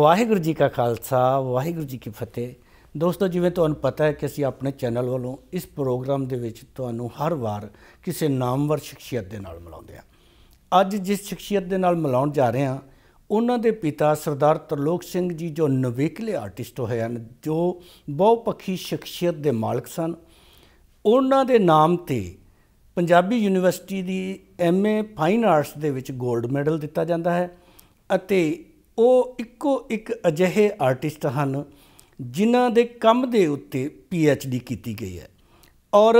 ਵਾਹਿਗੁਰੂ ਜੀ ਕਾ ਖਾਲਸਾ ਵਾਹਿਗੁਰੂ ਜੀ ਕੀ ਫਤਿਹ ਦੋਸਤੋ ਜਿਵੇਂ ਤੁਹਾਨੂੰ ਪਤਾ ਹੈ ਕਿ ਅਸੀਂ ਆਪਣੇ ਚੈਨਲ ਵੱਲੋਂ ਇਸ ਪ੍ਰੋਗਰਾਮ ਦੇ ਵਿੱਚ ਤੁਹਾਨੂੰ ਹਰ ਵਾਰ ਕਿਸੇ ਨਾਮਵਰ ਸ਼ਖਸੀਅਤ ਦੇ ਨਾਲ ਮਿਲਾਉਂਦੇ ਆ ਅੱਜ ਜਿਸ ਸ਼ਖਸੀਅਤ ਦੇ ਨਾਲ ਮਿਲਾਉਣ ਜਾ ਰਹੇ ਹਾਂ ਉਹਨਾਂ ਦੇ ਪਿਤਾ ਸਰਦਾਰ ਤਰਲੋਕ ਸਿੰਘ ਜੀ ਜੋ ਨਵੇਕਲੇ ਆਰਟਿਸਟ ਹੋਏ ਹਨ ਜੋ ਬਹੁਪੱਖੀ ਸ਼ਖਸੀਅਤ ਦੇ ਮਾਲਕ ਸਨ ਉਹਨਾਂ ਦੇ ਨਾਮ ਤੇ ਪੰਜਾਬੀ ਯੂਨੀਵਰਸਿਟੀ ਦੀ ਐਮਏ ਫਾਈਨ ਆਰਟਸ ਦੇ ਵਿੱਚ 골ਡ ਮੈਡਲ ਦਿੱਤਾ ਜਾਂਦਾ ਹੈ ਅਤੇ ਉਹ ਇੱਕੋ ਇੱਕ ਅਜਿਹੇ ਆਰਟਿਸਟ ਹਨ ਜਿਨ੍ਹਾਂ ਦੇ ਕੰਮ ਦੇ ਉੱਤੇ ਪੀ ਐਚ ਡੀ ਕੀਤੀ ਗਈ ਹੈ ਔਰ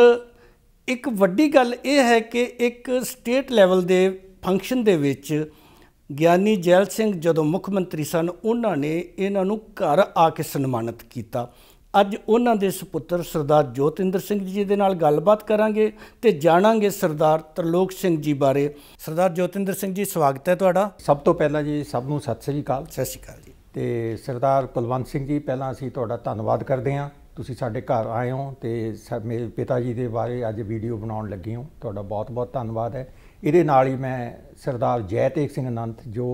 ਇੱਕ ਵੱਡੀ ਗੱਲ ਇਹ ਹੈ ਕਿ ਇੱਕ ਸਟੇਟ ਲੈਵਲ ਦੇ ਫੰਕਸ਼ਨ ਦੇ ਵਿੱਚ ਗਿਆਨੀ ਜੈਲ ਸਿੰਘ ਜਦੋਂ ਮੁੱਖ ਮੰਤਰੀ ਸਨ ਉਹਨਾਂ ਨੇ ਇਹਨਾਂ ਨੂੰ ਘਰ ਆ ਕੇ ਸਨਮਾਨਿਤ ਕੀਤਾ ਅੱਜ ਉਹਨਾਂ ਦੇ ਸੁਪੁੱਤਰ ਸਰਦਾਰ ਜੋਤਿੰਦਰ ਸਿੰਘ ਜੀ ਦੇ ਨਾਲ ਗੱਲਬਾਤ ਕਰਾਂਗੇ ਤੇ ਜਾਣਾਂਗੇ ਸਰਦਾਰ ਤਰਲੋਕ ਸਿੰਘ ਜੀ ਬਾਰੇ ਸਰਦਾਰ ਜੋਤਿੰਦਰ ਸਿੰਘ ਜੀ ਸਵਾਗਤ ਹੈ ਤੁਹਾਡਾ ਸਭ ਤੋਂ ਪਹਿਲਾਂ ਜੀ ਸਭ ਨੂੰ ਸਤਿ ਸ੍ਰੀ ਅਕਾਲ ਸਤਿ ਸ੍ਰੀ ਅਕਾਲ ਜੀ ਤੇ ਸਰਦਾਰ ਕੁਲਵੰਤ ਸਿੰਘ ਜੀ ਪਹਿਲਾਂ ਅਸੀਂ ਤੁਹਾਡਾ ਧੰਨਵਾਦ ਕਰਦੇ ਹਾਂ ਤੁਸੀਂ ਸਾਡੇ ਘਰ ਆਏ ਹੋ ਤੇ ਮੇਰੇ ਪਿਤਾ ਜੀ ਦੇ ਬਾਰੇ ਅੱਜ ਵੀਡੀਓ ਬਣਾਉਣ ਲੱਗੇ ਹਾਂ ਤੁਹਾਡਾ ਬਹੁਤ-ਬਹੁਤ ਧੰਨਵਾਦ ਹੈ ਇਹਦੇ ਨਾਲ ਹੀ ਮੈਂ ਸਰਦਾਰ ਜੈਤੇਕ ਸਿੰਘ ਅਨੰਤ ਜੋ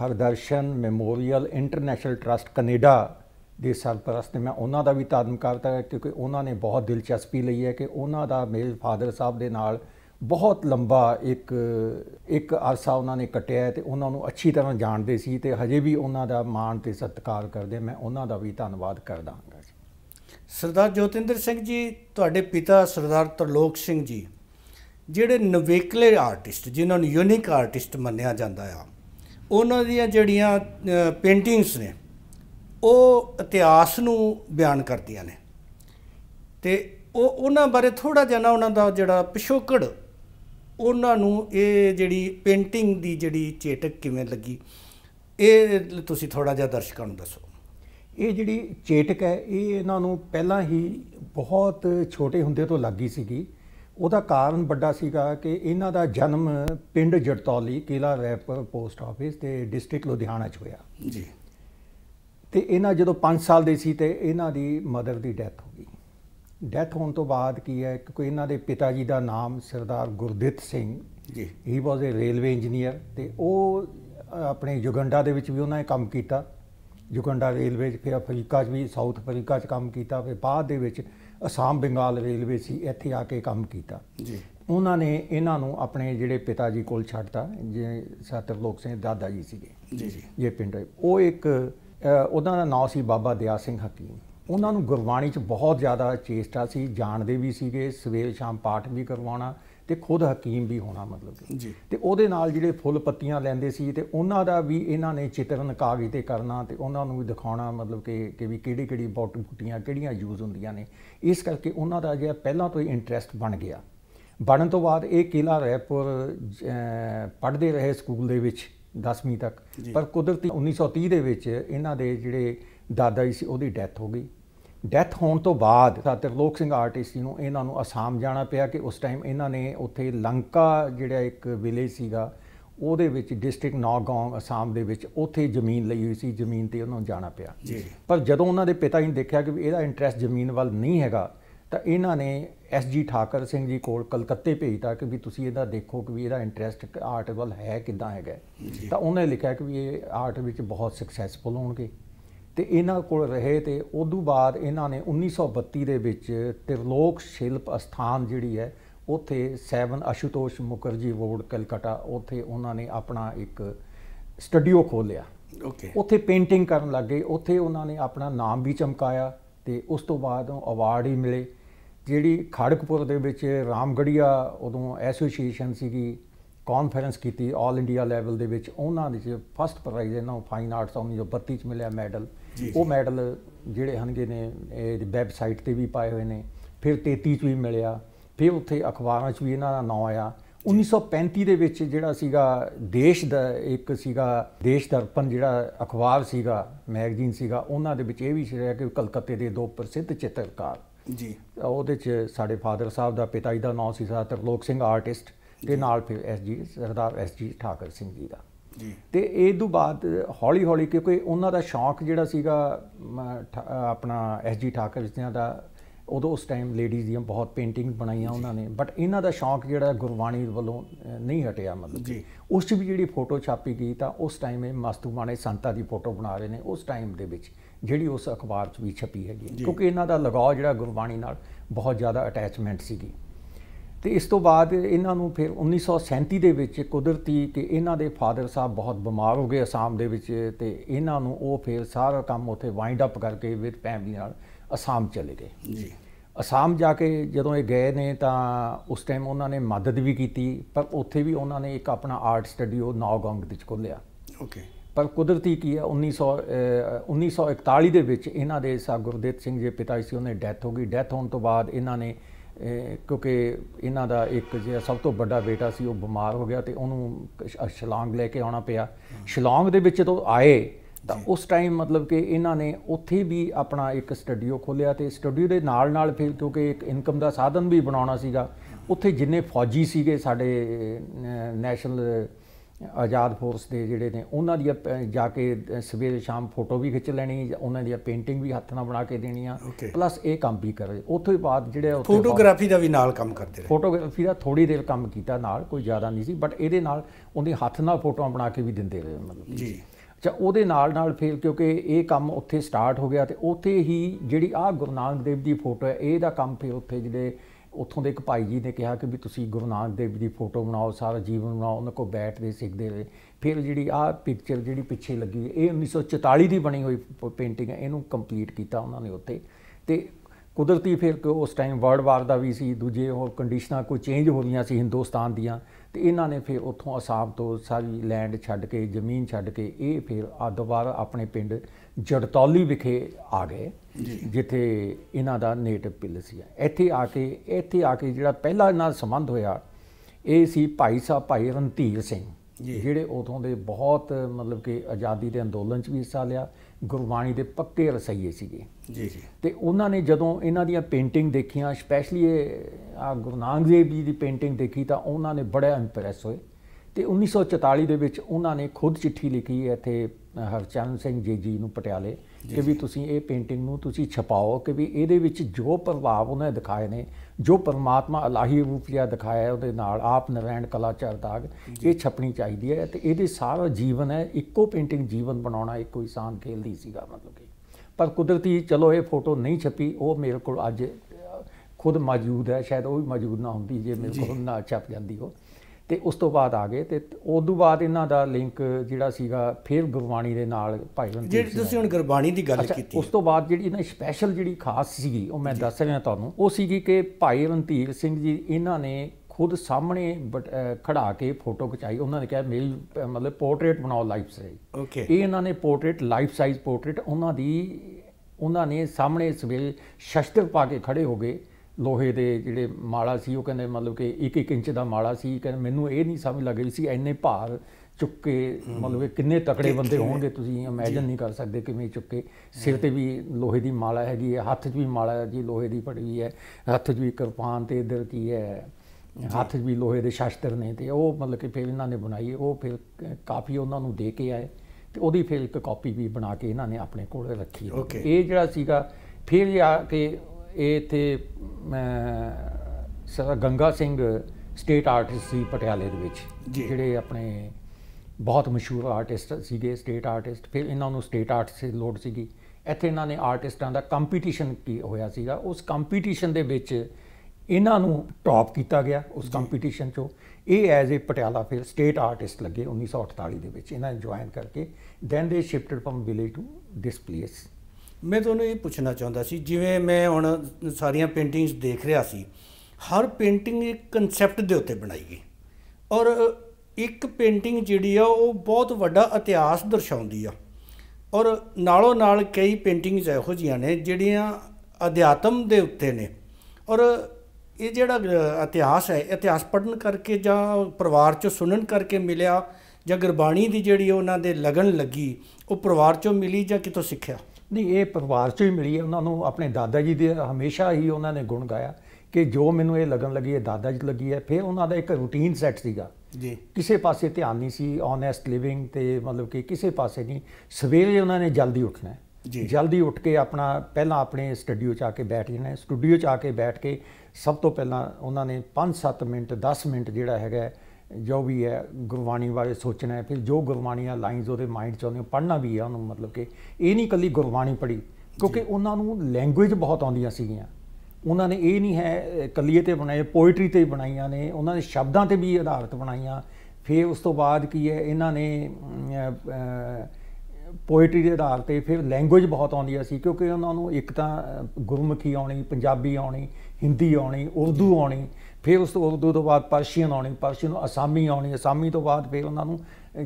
Hardarshan memorial international trust Canada ਦੇ ਸਰਪ੍ਰਸਤ ਨੇ ਮੈਂ ਉਹਨਾਂ ਦਾ ਵੀ ਤਾਰਨ ਕਰਤਾ ਕਿਉਂਕਿ ਉਹਨਾਂ ਨੇ ਬਹੁਤ ਦਿਲਚਸਪੀ ਲਈ ਹੈ ਕਿ ਉਹਨਾਂ ਦਾ ਮੇਰੇ ਫਾਦਰ ਸਾਹਿਬ ਦੇ ਨਾਲ ਬਹੁਤ ਲੰਬਾ ਇੱਕ ਇੱਕ ਅਰਸਾ ਉਹਨਾਂ ਨੇ ਕਟਿਆ ਤੇ ਉਹਨਾਂ ਨੂੰ ਅੱਛੀ ਤਰ੍ਹਾਂ ਜਾਣਦੇ ਸੀ ਤੇ ਹਜੇ ਵੀ ਉਹਨਾਂ ਦਾ ਮਾਣ ਤੇ ਸਤਿਕਾਰ ਕਰਦੇ ਮੈਂ ਉਹਨਾਂ ਦਾ ਵੀ ਧੰਨਵਾਦ ਕਰਦਾ ਹਾਂ ਸਰਦਾਰ ਜੋਤਿੰਦਰ ਸਿੰਘ ਜੀ ਤੁਹਾਡੇ ਪਿਤਾ ਸਰਦਾਰ ਤਰਲੋਕ ਸਿੰਘ ਜੀ ਜਿਹੜੇ ਨਵੇਕਲੇ ਆਰਟਿਸਟ ਜਿਨ੍ਹਾਂ ਨੂੰ ਯੂਨਿਕ ਆਰਟਿਸਟ ਮੰਨਿਆ ਜਾਂਦਾ ਆ ਉਹਨਾਂ ਦੀਆਂ ਜਿਹੜੀਆਂ ਪੇਂਟਿੰਗਸ ਨੇ ਉਹ ਇਤਿਹਾਸ ਨੂੰ ਬਿਆਨ ਕਰਦੀਆਂ ਨੇ ਤੇ ਉਹ ਉਹਨਾਂ ਬਾਰੇ ਥੋੜਾ ਜਿਹਾ ਨਾ ਉਹਨਾਂ ਦਾ ਜਿਹੜਾ ਪਿਛੋਕੜ ਉਹਨਾਂ ਨੂੰ ਇਹ ਜਿਹੜੀ ਪੇਂਟਿੰਗ ਦੀ ਜਿਹੜੀ ਚੇਟਕ ਕਿਵੇਂ ਲੱਗੀ ਇਹ ਤੁਸੀਂ ਥੋੜਾ ਜਿਹਾ ਦਰਸ਼ਕਾਂ ਨੂੰ ਦੱਸੋ ਇਹ ਜਿਹੜੀ ਚੇਟਕ ਹੈ ਇਹ ਇਹਨਾਂ ਨੂੰ ਪਹਿਲਾਂ ਹੀ ਬਹੁਤ ਛੋਟੇ ਹੁੰਦੇ ਤੋਂ ਲੱਗੀ ਸੀਗੀ ਉਹਦਾ ਕਾਰਨ ਵੱਡਾ ਸੀਗਾ ਕਿ ਇਹਨਾਂ ਦਾ ਜਨਮ ਪਿੰਡ ਜੜਤੌਲੀ ਕਿਲਾ ਵੈਪ ਪੋਸਟ ਆਫਿਸ ਤੇ ਡਿਸਟ੍ਰਿਕਟ ਲੁਧਿਆਣਾ 'ਚ ਹੋਇਆ ਜੀ ਤੇ ਇਹਨਾਂ ਜਦੋਂ 5 ਸਾਲ ਦੇ ਸੀ ਤੇ ਇਹਨਾਂ ਦੀ ਮਦਰ ਦੀ ਡੈਥ ਹੋ ਗਈ ਡੈਥ ਹੋਣ ਤੋਂ ਬਾਅਦ ਕੀ ਹੈ ਕਿ ਕੋਈ ਇਹਨਾਂ ਦੇ ਪਿਤਾ ਜੀ ਦਾ ਨਾਮ ਸਰਦਾਰ ਗੁਰਦਿੱਤ ਸਿੰਘ ਜੀ ਹੀ ਵਾਸ ਅ ਰੇਲਵੇ ਇੰਜੀਨੀਅਰ ਤੇ ਉਹ ਆਪਣੇ ਯੁਗੰਡਾ ਦੇ ਵਿੱਚ ਵੀ ਉਹਨਾਂ ਨੇ ਕੰਮ ਕੀਤਾ ਯੁਗੰਡਾ ਰੇਲਵੇ ਤੇ ਫਿਰ ਅਫਰੀਕਾ 'ਚ ਵੀ ਸਾਊਥ ਅਫਰੀਕਾ 'ਚ ਕੰਮ ਕੀਤਾ ਫਿਰ ਬਾਅਦ ਦੇ ਵਿੱਚ ਅਸਾਮ ਬੰਗਾਲ ਰੇਲਵੇ ਸੀ ਇੱਥੇ ਆ ਕੇ ਕੰਮ ਕੀਤਾ ਜੀ ਉਹਨਾਂ ਨੇ ਇਹਨਾਂ ਨੂੰ ਆਪਣੇ ਜਿਹੜੇ ਪਿਤਾ ਜੀ ਕੋਲ ਛੱਡਤਾ ਜੇ ਸਾਤਰ ਲੋਕ ਸਿੰਘ ਦਾਦਾ ਜੀ ਸੀਗੇ ਜੀ ਜੀ ਇਹ ਪਿੰਡ ਉਹ ਇੱਕ ਉਹਨਾਂ ਦਾ ਨਾਮ ਸੀ ਬਾਬਾ ਦਿਆ ਸਿੰਘ ਹਕੀਮ ਉਹਨਾਂ ਨੂੰ ਗੁਰਬਾਣੀ 'ਚ ਬਹੁਤ ਜ਼ਿਆਦਾ ਚੇਸ਼ਟਾ ਸੀ ਜਾਣਦੇ ਵੀ ਸੀਗੇ ਸਵੇਰ ਸ਼ਾਮ ਪਾਠ ਵੀ ਕਰਵਾਉਣਾ ਤੇ ਖੁਦ ਹਕੀਮ ਵੀ ਹੋਣਾ ਮਤਲਬ ਜੀ ਤੇ ਉਹਦੇ ਨਾਲ ਜਿਹੜੇ ਫੁੱਲ ਪੱਤੀਆਂ ਲੈਂਦੇ ਸੀ ਤੇ ਉਹਨਾਂ ਦਾ ਵੀ ਇਹਨਾਂ ਨੇ ਚਿਤਰਨ ਕਾਗਜ਼ ਤੇ ਕਰਨਾ ਤੇ ਉਹਨਾਂ ਨੂੰ ਵੀ ਦਿਖਾਉਣਾ ਮਤਲਬ ਕਿ ਕਿ ਵੀ ਕਿਹੜੀ ਕਿਹੜੀ ਬੋਟ ਬੁੱਟੀਆਂ ਕਿਹੜੀਆਂ ਯੂਜ਼ ਹੁੰਦੀਆਂ ਨੇ ਇਸ ਕਰਕੇ ਉਹਨਾਂ ਦਾ ਜਿਹੜਾ ਪਹਿਲਾਂ ਤੋਂ ਹੀ ਇੰਟਰਸਟ ਬਣ ਗਿਆ ਬਣਨ ਤੋਂ ਬਾਅਦ ਇਹ ਕਿਲਾ ਰੈਪੁਰ ਪੜਦੇ ਰਹੇ ਸਕੂਲ ਦੇ ਵਿੱਚ 10ਵੀਂ ਤੱਕ ਪਰ ਕੁਦਰਤੀ 1930 ਦੇ ਵਿੱਚ ਇਹਨਾਂ ਦੇ ਜਿਹੜੇ ਦਾਦਾ ਜੀ ਸੀ ਉਹਦੀ ਡੈਥ ਹੋ ਗਈ ਡੈਥ ਹੋਣ ਤੋਂ ਬਾਅਦ ਲੋਕ ਸਿੰਘ ਆਰਟਿਸਟ ਨੂੰ ਇਹਨਾਂ ਨੂੰ ਅਸਾਮ ਜਾਣਾ ਪਿਆ ਕਿ ਉਸ ਟਾਈਮ ਇਹਨਾਂ ਨੇ ਉੱਥੇ ਲੰਕਾ ਜਿਹੜਾ ਇੱਕ ਵਿਲੇਜ ਸੀਗਾ ਉਹਦੇ ਵਿੱਚ ਡਿਸਟ੍ਰਿਕਟ ਨੌਗਾਉਂ ਅਸਾਮ ਦੇ ਵਿੱਚ ਉੱਥੇ ਜ਼ਮੀਨ ਲਈ ਹੋਈ ਸੀ ਜ਼ਮੀਨ ਤੇ ਉਹਨਾਂ ਨੂੰ ਜਾਣਾ ਪਿਆ ਪਰ ਜਦੋਂ ਉਹਨਾਂ ਦੇ ਪਿਤਾ ਜੀ ਨੇ ਦੇਖਿਆ ਕਿ ਇਹਦਾ ਇੰਟਰਸਟ ਜ਼ਮੀਨ ਵੱਲ ਨਹੀਂ ਹੈਗਾ ਤਾਂ ਇਹਨਾਂ ਨੇ ਐਸ ਜੀ ਠਾਕਰ ਸਿੰਘ ਜੀ ਕੋਲ ਕਲਕੱਤੇ ਭੇਜਤਾ ਕਿ ਵੀ ਤੁਸੀਂ ਇਹਦਾ ਦੇਖੋ ਕਿ ਵੀ ਇਹਦਾ ਇੰਟਰਸਟ ਆਰਟ ਵੱਲ ਹੈ ਕਿਦਾਂ ਹੈਗਾ ਤਾਂ ਉਹਨੇ ਲਿਖਿਆ ਕਿ ਵੀ ਇਹ ਆਰਟ ਵਿੱਚ ਬਹੁਤ ਸਕਸੈਸਫੁਲ ਹੋਣਗੇ ਤੇ ਇਹਨਾਂ ਕੋਲ ਰਹੇ ਤੇ ਉਦੋਂ ਬਾਅਦ ਇਹਨਾਂ ਨੇ 1932 ਦੇ ਵਿੱਚ ਤਿਰਲੋਕ ਸ਼ਿਲਪ ਅਸਥਾਨ ਜਿਹੜੀ ਹੈ ਉੱਥੇ 7 ਅਸ਼ੂਤੋਸ਼ ਮੁਕਰਜੀ ਰੋਡ ਕਲਕੱਤਾ ਉੱਥੇ ਉਹਨਾਂ ਨੇ ਆਪਣਾ ਇੱਕ ਸਟੂਡੀਓ ਖੋਲਿਆ ਓਕੇ ਉੱਥੇ ਪੇਂਟਿੰਗ ਕਰਨ ਲੱਗੇ ਉੱਥੇ ਉਹਨਾਂ ਨੇ ਆਪਣਾ ਨਾਮ ਵੀ ਚਮਕਾਇਆ ਤੇ ਉਸ ਤੋਂ ਬਾਅਦ ਅਵਾਰਡ ਹੀ ਮਿਲੇ ਜਿਹੜੀ ਖੜਕਪੁਰ ਦੇ ਵਿੱਚ ਰਾਮਗੜੀਆ ਉਦੋਂ ਐਸੋਸੀਏਸ਼ਨ ਸੀਗੀ ਕਾਨਫਰੰਸ ਕੀਤੀ 올 ਇੰਡੀਆ ਲੈਵਲ ਦੇ ਵਿੱਚ ਉਹਨਾਂ ਦੇ ਵਿੱਚ ਫਸਟ ਪ੍ਰਾਈਜ਼ ਇਹਨਾਂ ਨੂੰ ਫਾਈਨ ਆਰਟਸ 1932 ਚ ਮਿਲਿਆ ਮੈਡਲ ਉਹ ਮੈਡਲ ਜਿਹੜੇ ਹਨਗੇ ਨੇ ਇਹ ਵੈਬਸਾਈਟ ਤੇ ਵੀ ਪਾਏ ਹੋਏ ਨੇ ਫਿਰ 33 ਚ ਵੀ ਮਿਲਿਆ ਫਿਰ ਉੱਥੇ ਅਖਬਾਰਾਂ 'ਚ ਵੀ ਇਹਨਾਂ ਦਾ ਨਾਮ ਆਇਆ 1935 ਦੇ ਵਿੱਚ ਜਿਹੜਾ ਸੀਗਾ ਦੇਸ਼ ਦਾ ਇੱਕ ਸੀਗਾ ਦੇਸ਼ ਦਰਪਣ ਜਿਹੜਾ ਅਖਬਾਰ ਸੀਗਾ ਮੈਗਜ਼ੀਨ ਸੀਗਾ ਉਹਨਾਂ ਦੇ ਵਿੱਚ ਇਹ ਵੀ ਸੀ ਕਿ ਕਲਕੱਤੇ ਦੇ ਦੋ ਪ੍ਰਸਿੱਧ ਚਿੱਤਰਕਾਰ ਜੀ ਉਹਦੇ ਚ ਸਾਡੇ ਫਾਦਰ ਸਾਹਿਬ ਦਾ ਪਿਤਾ ਜੀ ਦਾ ਨਾਮ ਸੀ ਸਰਦਾਰ ਤਰਲੋਕ ਸਿੰਘ ਆਰਟਿਸਟ ਤੇ ਨਾਲ ਫਿਰ ਐਸ ਜੀ ਸਰਦਾਰ ਐਸ ਜੀ ਠਾਕਰ ਸਿੰਘ ਜੀ ਦਾ ਜੀ ਤੇ ਇਹ ਤੋਂ ਬਾਅਦ ਹੌਲੀ ਹੌਲੀ ਕਿਉਂਕਿ ਉਹਨਾਂ ਦਾ ਸ਼ੌਂਕ ਜਿਹੜਾ ਸੀਗਾ ਆਪਣਾ ਐਸ ਜੀ ਠਾਕਰ ਜੀ ਦਾ ਉਦੋਂ ਉਸ ਟਾਈਮ ਲੇਡੀਜ਼ ਦੀਆਂ ਬਹੁਤ ਪੇਂਟਿੰਗ ਬਣਾਈਆਂ ਉਹਨਾਂ ਨੇ ਬਟ ਇਹਨਾਂ ਦਾ ਸ਼ੌਂਕ ਜਿਹੜਾ ਗੁਰਬਾਣੀ ਵੱਲੋਂ ਨਹੀਂ ਹਟਿਆ ਮਤਲਬ ਜੀ ਉਸ 'ਚ ਵੀ ਜਿਹੜੀ ਫੋਟੋ ਛਾਪੀ ਗਈ ਤਾਂ ਉਸ ਟਾਈਮ ਇਹ ਮਸਤੂ ਸੰਤਾ ਦੀ ਫੋਟੋ ਬਣਾ ਰਹੇ ਨੇ ਉਸ ਟਾਈਮ ਦੇ ਵਿੱਚ ਜਿਹੜੀ ਉਸ ਅਖਬਾਰ 'ਚ ਵੀ ਛਪੀ ਹੈਗੀ ਕਿਉਂਕਿ ਇਹਨਾਂ ਦਾ ਲਗਾਅ ਜਿਹੜਾ ਗੁਰਬਾਣੀ ਨਾਲ ਬਹੁਤ ਜ਼ਿਆਦਾ ਅਟੈਚਮੈਂਟ ਸੀਗੀ ਤੇ ਇਸ ਤੋਂ ਬਾਅਦ ਇਹਨਾਂ ਨੂੰ ਫਿਰ 1937 ਦੇ ਵਿੱਚ ਕੁਦਰਤੀ ਕਿ ਇਹਨਾਂ ਦੇ ਫਾਦਰ ਸਾਹਿਬ ਬਹੁਤ ਬਿਮਾਰ ਹੋ ਗਏ ਅਸਾਮ ਦੇ ਵਿੱਚ ਤੇ ਇਹਨਾਂ ਨੂੰ ਉਹ ਫਿਰ ਸਾਰਾ ਕੰਮ ਉੱਥੇ ਵਾਈਂਡ ਅਪ ਕਰਕੇ ਵਿਦ ਫੈਮਲੀ ਨਾਲ ਅਸਾਮ ਚਲੇ ਗਏ ਜੀ ਅਸਾਮ ਜਾ ਕੇ ਜਦੋਂ ਇਹ ਗਏ ਨੇ ਤਾਂ ਉਸ ਟਾਈਮ ਉਹਨਾਂ ਨੇ ਮਦਦ ਵੀ ਕੀਤੀ ਪਰ ਉੱਥੇ ਵੀ ਉਹਨਾਂ ਨੇ ਇੱਕ ਆਪਣਾ ਆਰਟ ਸਟੂਡੀਓ ਨੌਗੌਂਗ ਵਿੱਚ ਖੋਲ੍ਹਿਆ ਓਕੇ ਪਰ ਕੁਦਰਤੀ ਕੀ ਹੈ 1900 1941 ਦੇ ਵਿੱਚ ਇਹਨਾਂ ਦੇ ਸਾ ਗੁਰਦੇਵ ਸਿੰਘ ਜੀ ਪਿਤਾ ਸੀ ਉਹਨੇ ਡੈਥ ਹੋ ਗਈ ਡੈਥ ਹੋਣ ਤੋਂ ਬਾਅਦ ਇਹਨਾਂ ਨੇ ਕਿਉਂਕਿ ਇਹਨਾਂ ਦਾ ਇੱਕ ਜਿਹੜਾ ਸਭ ਤੋਂ ਵੱਡਾ ਬੇਟਾ ਸੀ ਉਹ ਬਿਮਾਰ ਹੋ ਗਿਆ ਤੇ ਉਹਨੂੰ ਸ਼ਿਲਾਂਗ ਲੈ ਕੇ ਆਉਣਾ ਪਿਆ ਸ਼ਿਲਾਂਗ ਦੇ ਵਿੱਚ ਤੋਂ ਆਏ ਤਾਂ ਉਸ ਟਾਈਮ ਮਤਲਬ ਕਿ ਇਹਨਾਂ ਨੇ ਉੱਥੇ ਵੀ ਆਪਣਾ ਇੱਕ ਸਟੂਡੀਓ ਖੋਲ੍ਹਿਆ ਤੇ ਸਟੂਡੀਓ ਦੇ ਨਾਲ ਨਾਲ ਫਿਰ ਕਿਉਂਕਿ ਇੱਕ ਇਨਕਮ ਦਾ ਸਾਧਨ ਵੀ ਬਣਾਉਣਾ ਸੀਗਾ ਉੱਥੇ ਜਿੰਨੇ ਫੌਜੀ ਸੀਗੇ ਸਾਡੇ ਨੈਸ਼ਨਲ ਆਜ਼ਾਦ ਫੋਰਸ ਦੇ ਜਿਹੜੇ ਨੇ ਉਹਨਾਂ ਦੀ ਜਾ ਕੇ ਸਵੇਰੇ ਸ਼ਾਮ ਫੋਟੋ ਵੀ ਖਿੱਚ ਲੈਣੀ ਉਹਨਾਂ ਦੀ ਪੇਂਟਿੰਗ ਵੀ ਹੱਥ ਨਾਲ ਬਣਾ ਕੇ ਦੇਣੀਆਂ ਪਲੱਸ ਇਹ ਕੰਮ ਵੀ ਕਰੇ ਹੀ ਬਾਅਦ ਜਿਹੜੇ ਫੋਟੋਗ੍ਰਾਫੀ ਦਾ ਵੀ ਨਾਲ ਕੰਮ ਕਰਦੇ ਰਹੇ ਫੋਟੋਗ੍ਰਾਫੀ ਦਾ ਥੋੜੀ ਦੇਰ ਕੰਮ ਕੀਤਾ ਨਾਲ ਕੋਈ ਜ਼ਿਆਦਾ ਨਹੀਂ ਸੀ ਬਟ ਇਹਦੇ ਨਾਲ ਉਹਦੇ ਹੱਥ ਨਾਲ ਫੋਟੋਆਂ ਬਣਾ ਕੇ ਵੀ ਦਿੰਦੇ ਰਹੇ ਮਤਲਬ ਜੀ ਅੱਛਾ ਉਹਦੇ ਨਾਲ ਨਾਲ ਫਿਰ ਕਿਉਂਕਿ ਇਹ ਕੰਮ ਉੱਥੇ ਸਟਾਰਟ ਹੋ ਗਿਆ ਤੇ ਉੱਥੇ ਹੀ ਜਿਹੜੀ ਆ ਗੁਰੂ ਨਾਨਕ ਦੇਵ ਦੀ ਫੋਟੋ ਹੈ ਇਹਦਾ ਕੰਮ ਫਿਰ ਉੱਥੇ ਜਿਹੜੇ ਉੱਥੋਂ ਦੇ ਇੱਕ ਭਾਈ ਜੀ ਨੇ ਕਿਹਾ ਕਿ ਵੀ ਤੁਸੀਂ ਗੁਰੂ ਨਾਨਕ ਦੇਵ ਦੀ ਫੋਟੋ ਬਣਾਓ ਸਾਰਾ ਜੀਵਨ ਬਣਾਓ ਉਹਨਾਂ ਕੋਲ ਬੈਠਦੇ ਸਿੱਖਦੇ ਰਹੇ ਫਿਰ ਜਿਹੜੀ ਆ ਪਿਕਚਰ ਜਿਹੜੀ ਪਿੱਛੇ ਲੱਗੀ ਇਹ 1944 ਦੀ ਬਣੀ ਹੋਈ ਪੇਂਟਿੰਗ ਹੈ ਇਹਨੂੰ ਕੰਪਲੀਟ ਕੀਤਾ ਉਹਨਾਂ ਨੇ ਉੱਥੇ ਤੇ ਕੁਦਰਤੀ ਫਿਰ ਉਸ ਟਾਈਮ ਵਰਲਡ ਵਾਰ ਦਾ ਵੀ ਸੀ ਦੂਜੇ ਹੋਰ ਕੰਡੀਸ਼ਨਾਂ ਕੋਈ ਚੇਂਜ ਹੋ ਰਹੀਆਂ ਸੀ ਹਿੰਦੁਸਤਾਨ ਦੀਆਂ ਤੇ ਇਹਨਾਂ ਨੇ ਫਿਰ ਉੱਥੋਂ ਅਸਾਮ ਤੋਂ ਸਾਰੀ ਲੈਂਡ ਛੱਡ ਕੇ ਜ਼ਮੀਨ ਛੱਡ ਕੇ ਇਹ ਫਿਰ ਆ ਦੁਬਾਰਾ ਆਪਣੇ ਪਿੰਡ ਜੜਤੌਲੀ ਵਿਖੇ ਆ ਗਏ ਜਿੱਥੇ ਇਹਨਾਂ ਦਾ ਨੇਟਿਵ ਪਿਲ ਸੀ ਇੱਥੇ ਆ ਕੇ ਇੱਥੇ ਆ ਕੇ ਜਿਹੜਾ ਪਹਿਲਾ ਇਹਨਾਂ ਦਾ ਸੰਬੰਧ ਹੋਇਆ ਇਹ ਸੀ ਭਾਈ ਸਾਹਿਬ ਭਾਈ ਰਣਧੀਰ ਸਿੰਘ ਜਿਹੜੇ ਉਥੋਂ ਦੇ ਬਹੁਤ ਮਤਲਬ ਕਿ ਆਜ਼ਾਦੀ ਦੇ ਅੰਦੋਲਨ 'ਚ ਵੀ ਹਿੱਸਾ ਲਿਆ ਗੁਰਬਾਣੀ ਦੇ ਪੱਕੇ ਰਸਈਏ ਸੀਗੇ ਜੀ ਜੀ ਤੇ ਉਹਨਾਂ ਨੇ ਜਦੋਂ ਇਹਨਾਂ ਦੀਆਂ ਪੇਂਟਿੰਗ ਦੇਖੀਆਂ ਸਪੈਸ਼ਲੀ ਇਹ ਆ ਗੁਰੂ ਦੇਵ ਜੀ ਦੀ ਪੇਂਟਿੰਗ ਦੇਖੀ ਤਾਂ ਉਹਨਾਂ ਨੇ ਬੜਾ ਇੰਪ੍ਰੈਸ ਹੋਏ ਤੇ 1944 ਦੇ ਵਿੱਚ ਉਹਨਾਂ ਨੇ ਖੁਦ ਚਿੱਠੀ ਲਿਖੀ ਹੈ ਇੱਥੇ ਹਰਚਰਨ ਸਿੰਘ ਜੀ ਜੀ ਨੂੰ ਪਟਿਆਲੇ ਕਿ ਵੀ ਤੁਸੀਂ ਇਹ ਪੇਂਟਿੰਗ ਨੂੰ ਤੁਸੀਂ ਛਪਾਓ ਕਿ ਵੀ ਇਹਦੇ ਵਿੱਚ ਜੋ ਪ੍ਰਭਾਵ ਉਹਨੇ ਦਿਖਾਏ ਨੇ ਜੋ ਪਰਮਾਤਮਾ ਅਲਾਹੀ ਰੂਪਿਆ ਦਿਖਾਇਆ ਉਹਦੇ ਨਾਲ ਆਪ ਨਰੈਣ ਕਲਾਚਾਰ ਦਾਗ ਇਹ ਛਪਣੀ ਚਾਹੀਦੀ ਹੈ ਤੇ ਇਹਦੇ ਸਾਰਾ ਜੀਵਨ ਹੈ ਇੱਕੋ ਪੇਂਟਿੰਗ ਜੀਵਨ ਬਣਾਉਣਾ ਇੱਕੋ ਇਨਸਾਨ ਖੇਲਦੀ ਸੀਗਾ ਮਤਲਬ ਕਿ ਪਰ ਕੁਦਰਤੀ ਚਲੋ ਇਹ ਫੋਟੋ ਨਹੀਂ ਛਪੀ ਉਹ ਮੇਰੇ ਕੋਲ ਅੱਜ ਖੁਦ ਮੌਜੂਦ ਹੈ ਸ਼ਾਇਦ ਉਹ ਵੀ ਮੌਜੂਦ ਨਾ ਹੁੰਦੀ ਜੇ ਮੇਰੇ ਕੋਲ ਨਾ ਛਪ ਜਾਂਦੀ ਹੋ ਤੇ ਉਸ ਤੋਂ ਬਾਅਦ ਆ ਗਏ ਤੇ ਉਸ ਤੋਂ ਬਾਅਦ ਇਹਨਾਂ ਦਾ ਲਿੰਕ ਜਿਹੜਾ ਸੀਗਾ ਫਿਰ ਗੁਰਬਾਣੀ ਦੇ ਨਾਲ ਭਾਈ ਰਣਜੀਤ ਜਿਹੜੀ ਤੁਸੀਂ ਹੁਣ ਗੁਰਬਾਣੀ ਦੀ ਗੱਲ ਕੀਤੀ ਉਸ ਤੋਂ ਬਾਅਦ ਜਿਹੜੀ ਇਹਨਾਂ ਸਪੈਸ਼ਲ ਜਿਹੜੀ ਖਾਸ ਸੀਗੀ ਉਹ ਮੈਂ ਦੱਸ ਰਿਹਾ ਤੁਹਾਨੂੰ ਉਹ ਸੀਗੀ ਕਿ ਭਾਈ ਰਣਜੀਤ ਸਿੰਘ ਜੀ ਇਹਨਾਂ ਨੇ ਖੁਦ ਸਾਹਮਣੇ ਖੜਾ ਕੇ ਫੋਟੋ ਖਿਚਾਈ ਉਹਨਾਂ ਨੇ ਕਿਹਾ ਮੇਰੀ ਮਤਲਬ ਪੋਰਟਰੇਟ ਬਣਾਓ ਲਾਈਫ ਸਾਈਜ਼ ਓਕੇ ਇਹ ਇਹਨਾਂ ਨੇ ਪੋਰਟਰੇਟ ਲਾਈਫ ਸਾਈਜ਼ ਪੋਰਟਰੇਟ ਉਹਨਾਂ ਦੀ ਉਹਨਾਂ ਨੇ ਸਾਹਮਣੇ ਸਵੇਰੇ ਸ਼ਸਤਰ ਪਾ ਕੇ ਖੜੇ ਹੋ ਗਏ ਲੋਹੇ ਦੇ ਜਿਹੜੇ ਮਾਲਾ ਸੀ ਉਹ ਕਹਿੰਦੇ ਮਤਲਬ ਕਿ 1 1 ਇੰਚ ਦਾ ਮਾਲਾ ਸੀ ਕਹਿੰਦੇ ਮੈਨੂੰ ਇਹ ਨਹੀਂ ਸਮਝ ਲੱਗ ਰਹੀ ਸੀ ਐਨੇ ਭਾਰ ਚੁੱਕ ਕੇ ਮਤਲਬ ਕਿ ਕਿੰਨੇ ਤਕੜੇ ਬੰਦੇ ਹੋਣਗੇ ਤੁਸੀਂ ਇਮੇਜਿਨ ਨਹੀਂ ਕਰ ਸਕਦੇ ਕਿਵੇਂ ਚੁੱਕ ਕੇ ਸਿਰ ਤੇ ਵੀ ਲੋਹੇ ਦੀ ਮਾਲਾ ਹੈਗੀ ਹੈ ਹੱਥ 'ਚ ਵੀ ਮਾਲਾ ਹੈ ਜੀ ਲੋਹੇ ਦੀ ਪੜੀ ਹੈ ਹੱਥ 'ਚ ਵੀ ਕਿਰਪਾਨ ਤੇ ਇਧਰ ਕੀ ਹੈ ਹੱਥ 'ਚ ਵੀ ਲੋਹੇ ਦੇ ਸ਼ਸਤਰ ਨੇ ਤੇ ਉਹ ਮਤਲਬ ਕਿ ਫਿਰ ਇਹਨਾਂ ਨੇ ਬਣਾਈ ਉਹ ਫਿਰ ਕਾਫੀ ਉਹਨਾਂ ਨੂੰ ਦੇ ਕੇ ਆਏ ਤੇ ਉਹਦੀ ਫਿਰ ਇੱਕ ਕਾਪੀ ਵੀ ਬਣਾ ਕੇ ਇਹਨਾਂ ਨੇ ਆਪਣੇ ਕੋਲ ਰੱਖੀ ਇਹ ਜਿਹੜਾ ਸੀਗਾ ਫਿਰ ਆ ਕੇ ਇਹ ਇੱਥੇ sir Ganga Singh state artist ਸੀ ਪਟਿਆਲੇ ਦੇ ਵਿੱਚ ਜਿਹੜੇ ਆਪਣੇ ਬਹੁਤ ਮਸ਼ਹੂਰ ਆਰਟਿਸਟ ਸੀਗੇ ਸਟੇਟ ਆਰਟਿਸਟ ਫਿਰ ਇਹਨਾਂ ਨੂੰ ਸਟੇਟ ਆਰਟਿਸਟ ਦੀ ਲੋਡ ਸੀਗੀ ਇੱਥੇ ਇਹਨਾਂ ਨੇ ਆਰਟਿਸਟਾਂ ਦਾ ਕੰਪੀਟੀਸ਼ਨ ਕੀ ਹੋਇਆ ਸੀਗਾ ਉਸ ਕੰਪੀਟੀਸ਼ਨ ਦੇ ਵਿੱਚ ਇਹਨਾਂ ਨੂੰ ਟੌਪ ਕੀਤਾ ਗਿਆ ਉਸ ਕੰਪੀਟੀਸ਼ਨ ਚੋਂ ਇਹ ਐਜ਼ ਅ ਪਟਿਆਲਾ ਫਿਰ ਸਟੇਟ ਆਰਟਿਸਟ ਲੱਗੇ 1948 ਦੇ ਵਿੱਚ ਇਹਨਾਂ ਨੇ ਜੁਆਇਨ ਕਰਕੇ then they shifted from village to this place ਮੈਂ ਤੁਹਾਨੂੰ ਇਹ ਪੁੱਛਣਾ ਚਾਹੁੰਦਾ ਸੀ ਜਿਵੇਂ ਮੈਂ ਹੁਣ ਸਾਰੀਆਂ ਪੇਂਟਿੰਗਸ ਦੇਖ ਰਿਹਾ ਸੀ ਹਰ ਪੇਂਟਿੰਗ ਇੱਕ ਕਨਸੈਪਟ ਦੇ ਉੱਤੇ ਬਣਾਈ ਗਈ ਔਰ ਇੱਕ ਪੇਂਟਿੰਗ ਜਿਹੜੀ ਆ ਉਹ ਬਹੁਤ ਵੱਡਾ ਇਤਿਹਾਸ ਦਰਸਾਉਂਦੀ ਆ ਔਰ ਨਾਲੋਂ ਨਾਲ ਕਈ ਪੇਂਟਿੰਗਸ ਇਹੋ ਜੀਆਂ ਨੇ ਜਿਹੜੀਆਂ ਅਧਿਆਤਮ ਦੇ ਉੱਤੇ ਨੇ ਔਰ ਇਹ ਜਿਹੜਾ ਇਤਿਹਾਸ ਹੈ ਇਤਿਹਾਸ ਪੜਨ ਕਰਕੇ ਜਾਂ ਪਰਿਵਾਰ ਚੋਂ ਸੁਣਨ ਕਰਕੇ ਮਿਲਿਆ ਜਾਂ ਗੁਰਬਾਣੀ ਦੀ ਜਿਹੜੀ ਉਹਨਾਂ ਦੇ ਲਗਨ ਲੱਗੀ ਉਹ ਪਰਿਵਾਰ ਚੋਂ ਮਿਲੀ ਜਾਂ ਕਿਤੋਂ ਸਿੱਖਿਆ ਨਹੀਂ ਇਹ ਪਰਿਵਾਰ ਚੋਂ ਹੀ ਮਿਲੀ ਹੈ ਉਹਨਾਂ ਨੂੰ ਆਪਣੇ ਦਾਦਾ ਜੀ ਦੇ ਹਮੇਸ਼ਾ ਹੀ ਉਹਨਾਂ ਨੇ ਗੁਣ ਗਾਇਆ ਕਿ ਜੋ ਮੈਨੂੰ ਇਹ ਲੱਗਣ ਲੱਗੀ ਹੈ ਦਾਦਾ ਜੀ ਲੱਗੀ ਹੈ ਫਿਰ ਉਹਨਾਂ ਦਾ ਇੱਕ ਰੂਟੀਨ ਸੈੱਟ ਸੀਗਾ ਜੀ ਕਿਸੇ ਪਾਸੇ ਧਿਆਨ ਨਹੀਂ ਸੀ ਓਨੈਸਟ ਲਿਵਿੰਗ ਤੇ ਮਤਲਬ ਕਿ ਕਿਸੇ ਪਾਸੇ ਨਹੀਂ ਸਵੇਰੇ ਉਹਨਾਂ ਨੇ ਜਲਦੀ ਉੱਠਣਾ ਹੈ ਜਲਦੀ ਉੱਠ ਕੇ ਆਪਣਾ ਪਹਿਲਾਂ ਆਪਣੇ ਸਟੂਡੀਓ 'ਚ ਆ ਕੇ ਬੈਠ ਜਾਣਾ ਸਟੂਡੀਓ 'ਚ ਆ ਕੇ ਬੈਠ ਕੇ ਸਭ ਤੋਂ ਪਹਿਲਾਂ ਉਹਨਾਂ ਨੇ 5-7 ਮਿੰਟ 10 ਮਿੰਟ ਜਿਹੜਾ ਹੈਗਾ ਜੋ ਵੀ ਹੈ ਗੁਰਬਾਣੀ ਬਾਰੇ ਸੋਚਣਾ ਹੈ ਫਿਰ ਜੋ ਗੁਰਬਾਣੀਆਂ ਲਾਈਨਸ ਉਹਦੇ ਮਾਈਂਡ 'ਚ ਆਉਂਦੀਆਂ ਪੜ੍ਹਨਾ ਵੀ ਹੈ ਉਹਨੂੰ ਮਤਲਬ ਕਿ ਇਹ ਨਹੀਂ ਕੱਲੀ ਗੁਰਬਾਣੀ ਪੜ੍ਹੀ ਕਿਉਂਕਿ ਉਹਨਾਂ ਨੂੰ ਲੈਂਗੁਏਜ ਬਹੁਤ ਆਉਂਦੀਆਂ ਸੀਗੀਆਂ ਉਹਨਾਂ ਨੇ ਇਹ ਨਹੀਂ ਹੈ ਕੱਲੀਏ ਤੇ ਬਣਾਏ ਪੋਇਟਰੀ ਤੇ ਬਣਾਈਆਂ ਨੇ ਉਹਨਾਂ ਨੇ ਸ਼ਬਦਾਂ ਤੇ ਵੀ ਆਧਾਰਿਤ ਬਣਾਈਆਂ ਫਿਰ ਉਸ ਤੋਂ ਬਾਅਦ ਕੀ ਹੈ ਇਹਨਾਂ ਨੇ ਪੋਇਟਰੀ ਦੇ ਆਧਾਰ ਤੇ ਫਿਰ ਲੈਂਗੁਏਜ ਬਹੁਤ ਆਉਂਦੀ ਸੀ ਕਿਉਂਕਿ ਉਹਨਾਂ ਨੂੰ ਇੱਕ ਤਾਂ ਗੁਰਮੁਖੀ ਆਉਣੀ ਪੰਜਾਬੀ ਆਉਣੀ ਹਿੰਦੀ ਆਉਣੀ ਉਰਦੂ ਆਉਣੀ ਫਿਰ ਉਸ ਤੋਂ ਉਦੋਂ ਤੋਂ ਬਾਅਦ ਪਰਸ਼ੀਅਨ ਆਉਣੀ ਪਰਸ਼ੀਅਨ ਨੂੰ ਅਸਾਮੀ ਆਉਣੀ ਅਸਾਮੀ ਤੋਂ ਬਾਅਦ ਫਿਰ ਉਹਨਾਂ ਨੂੰ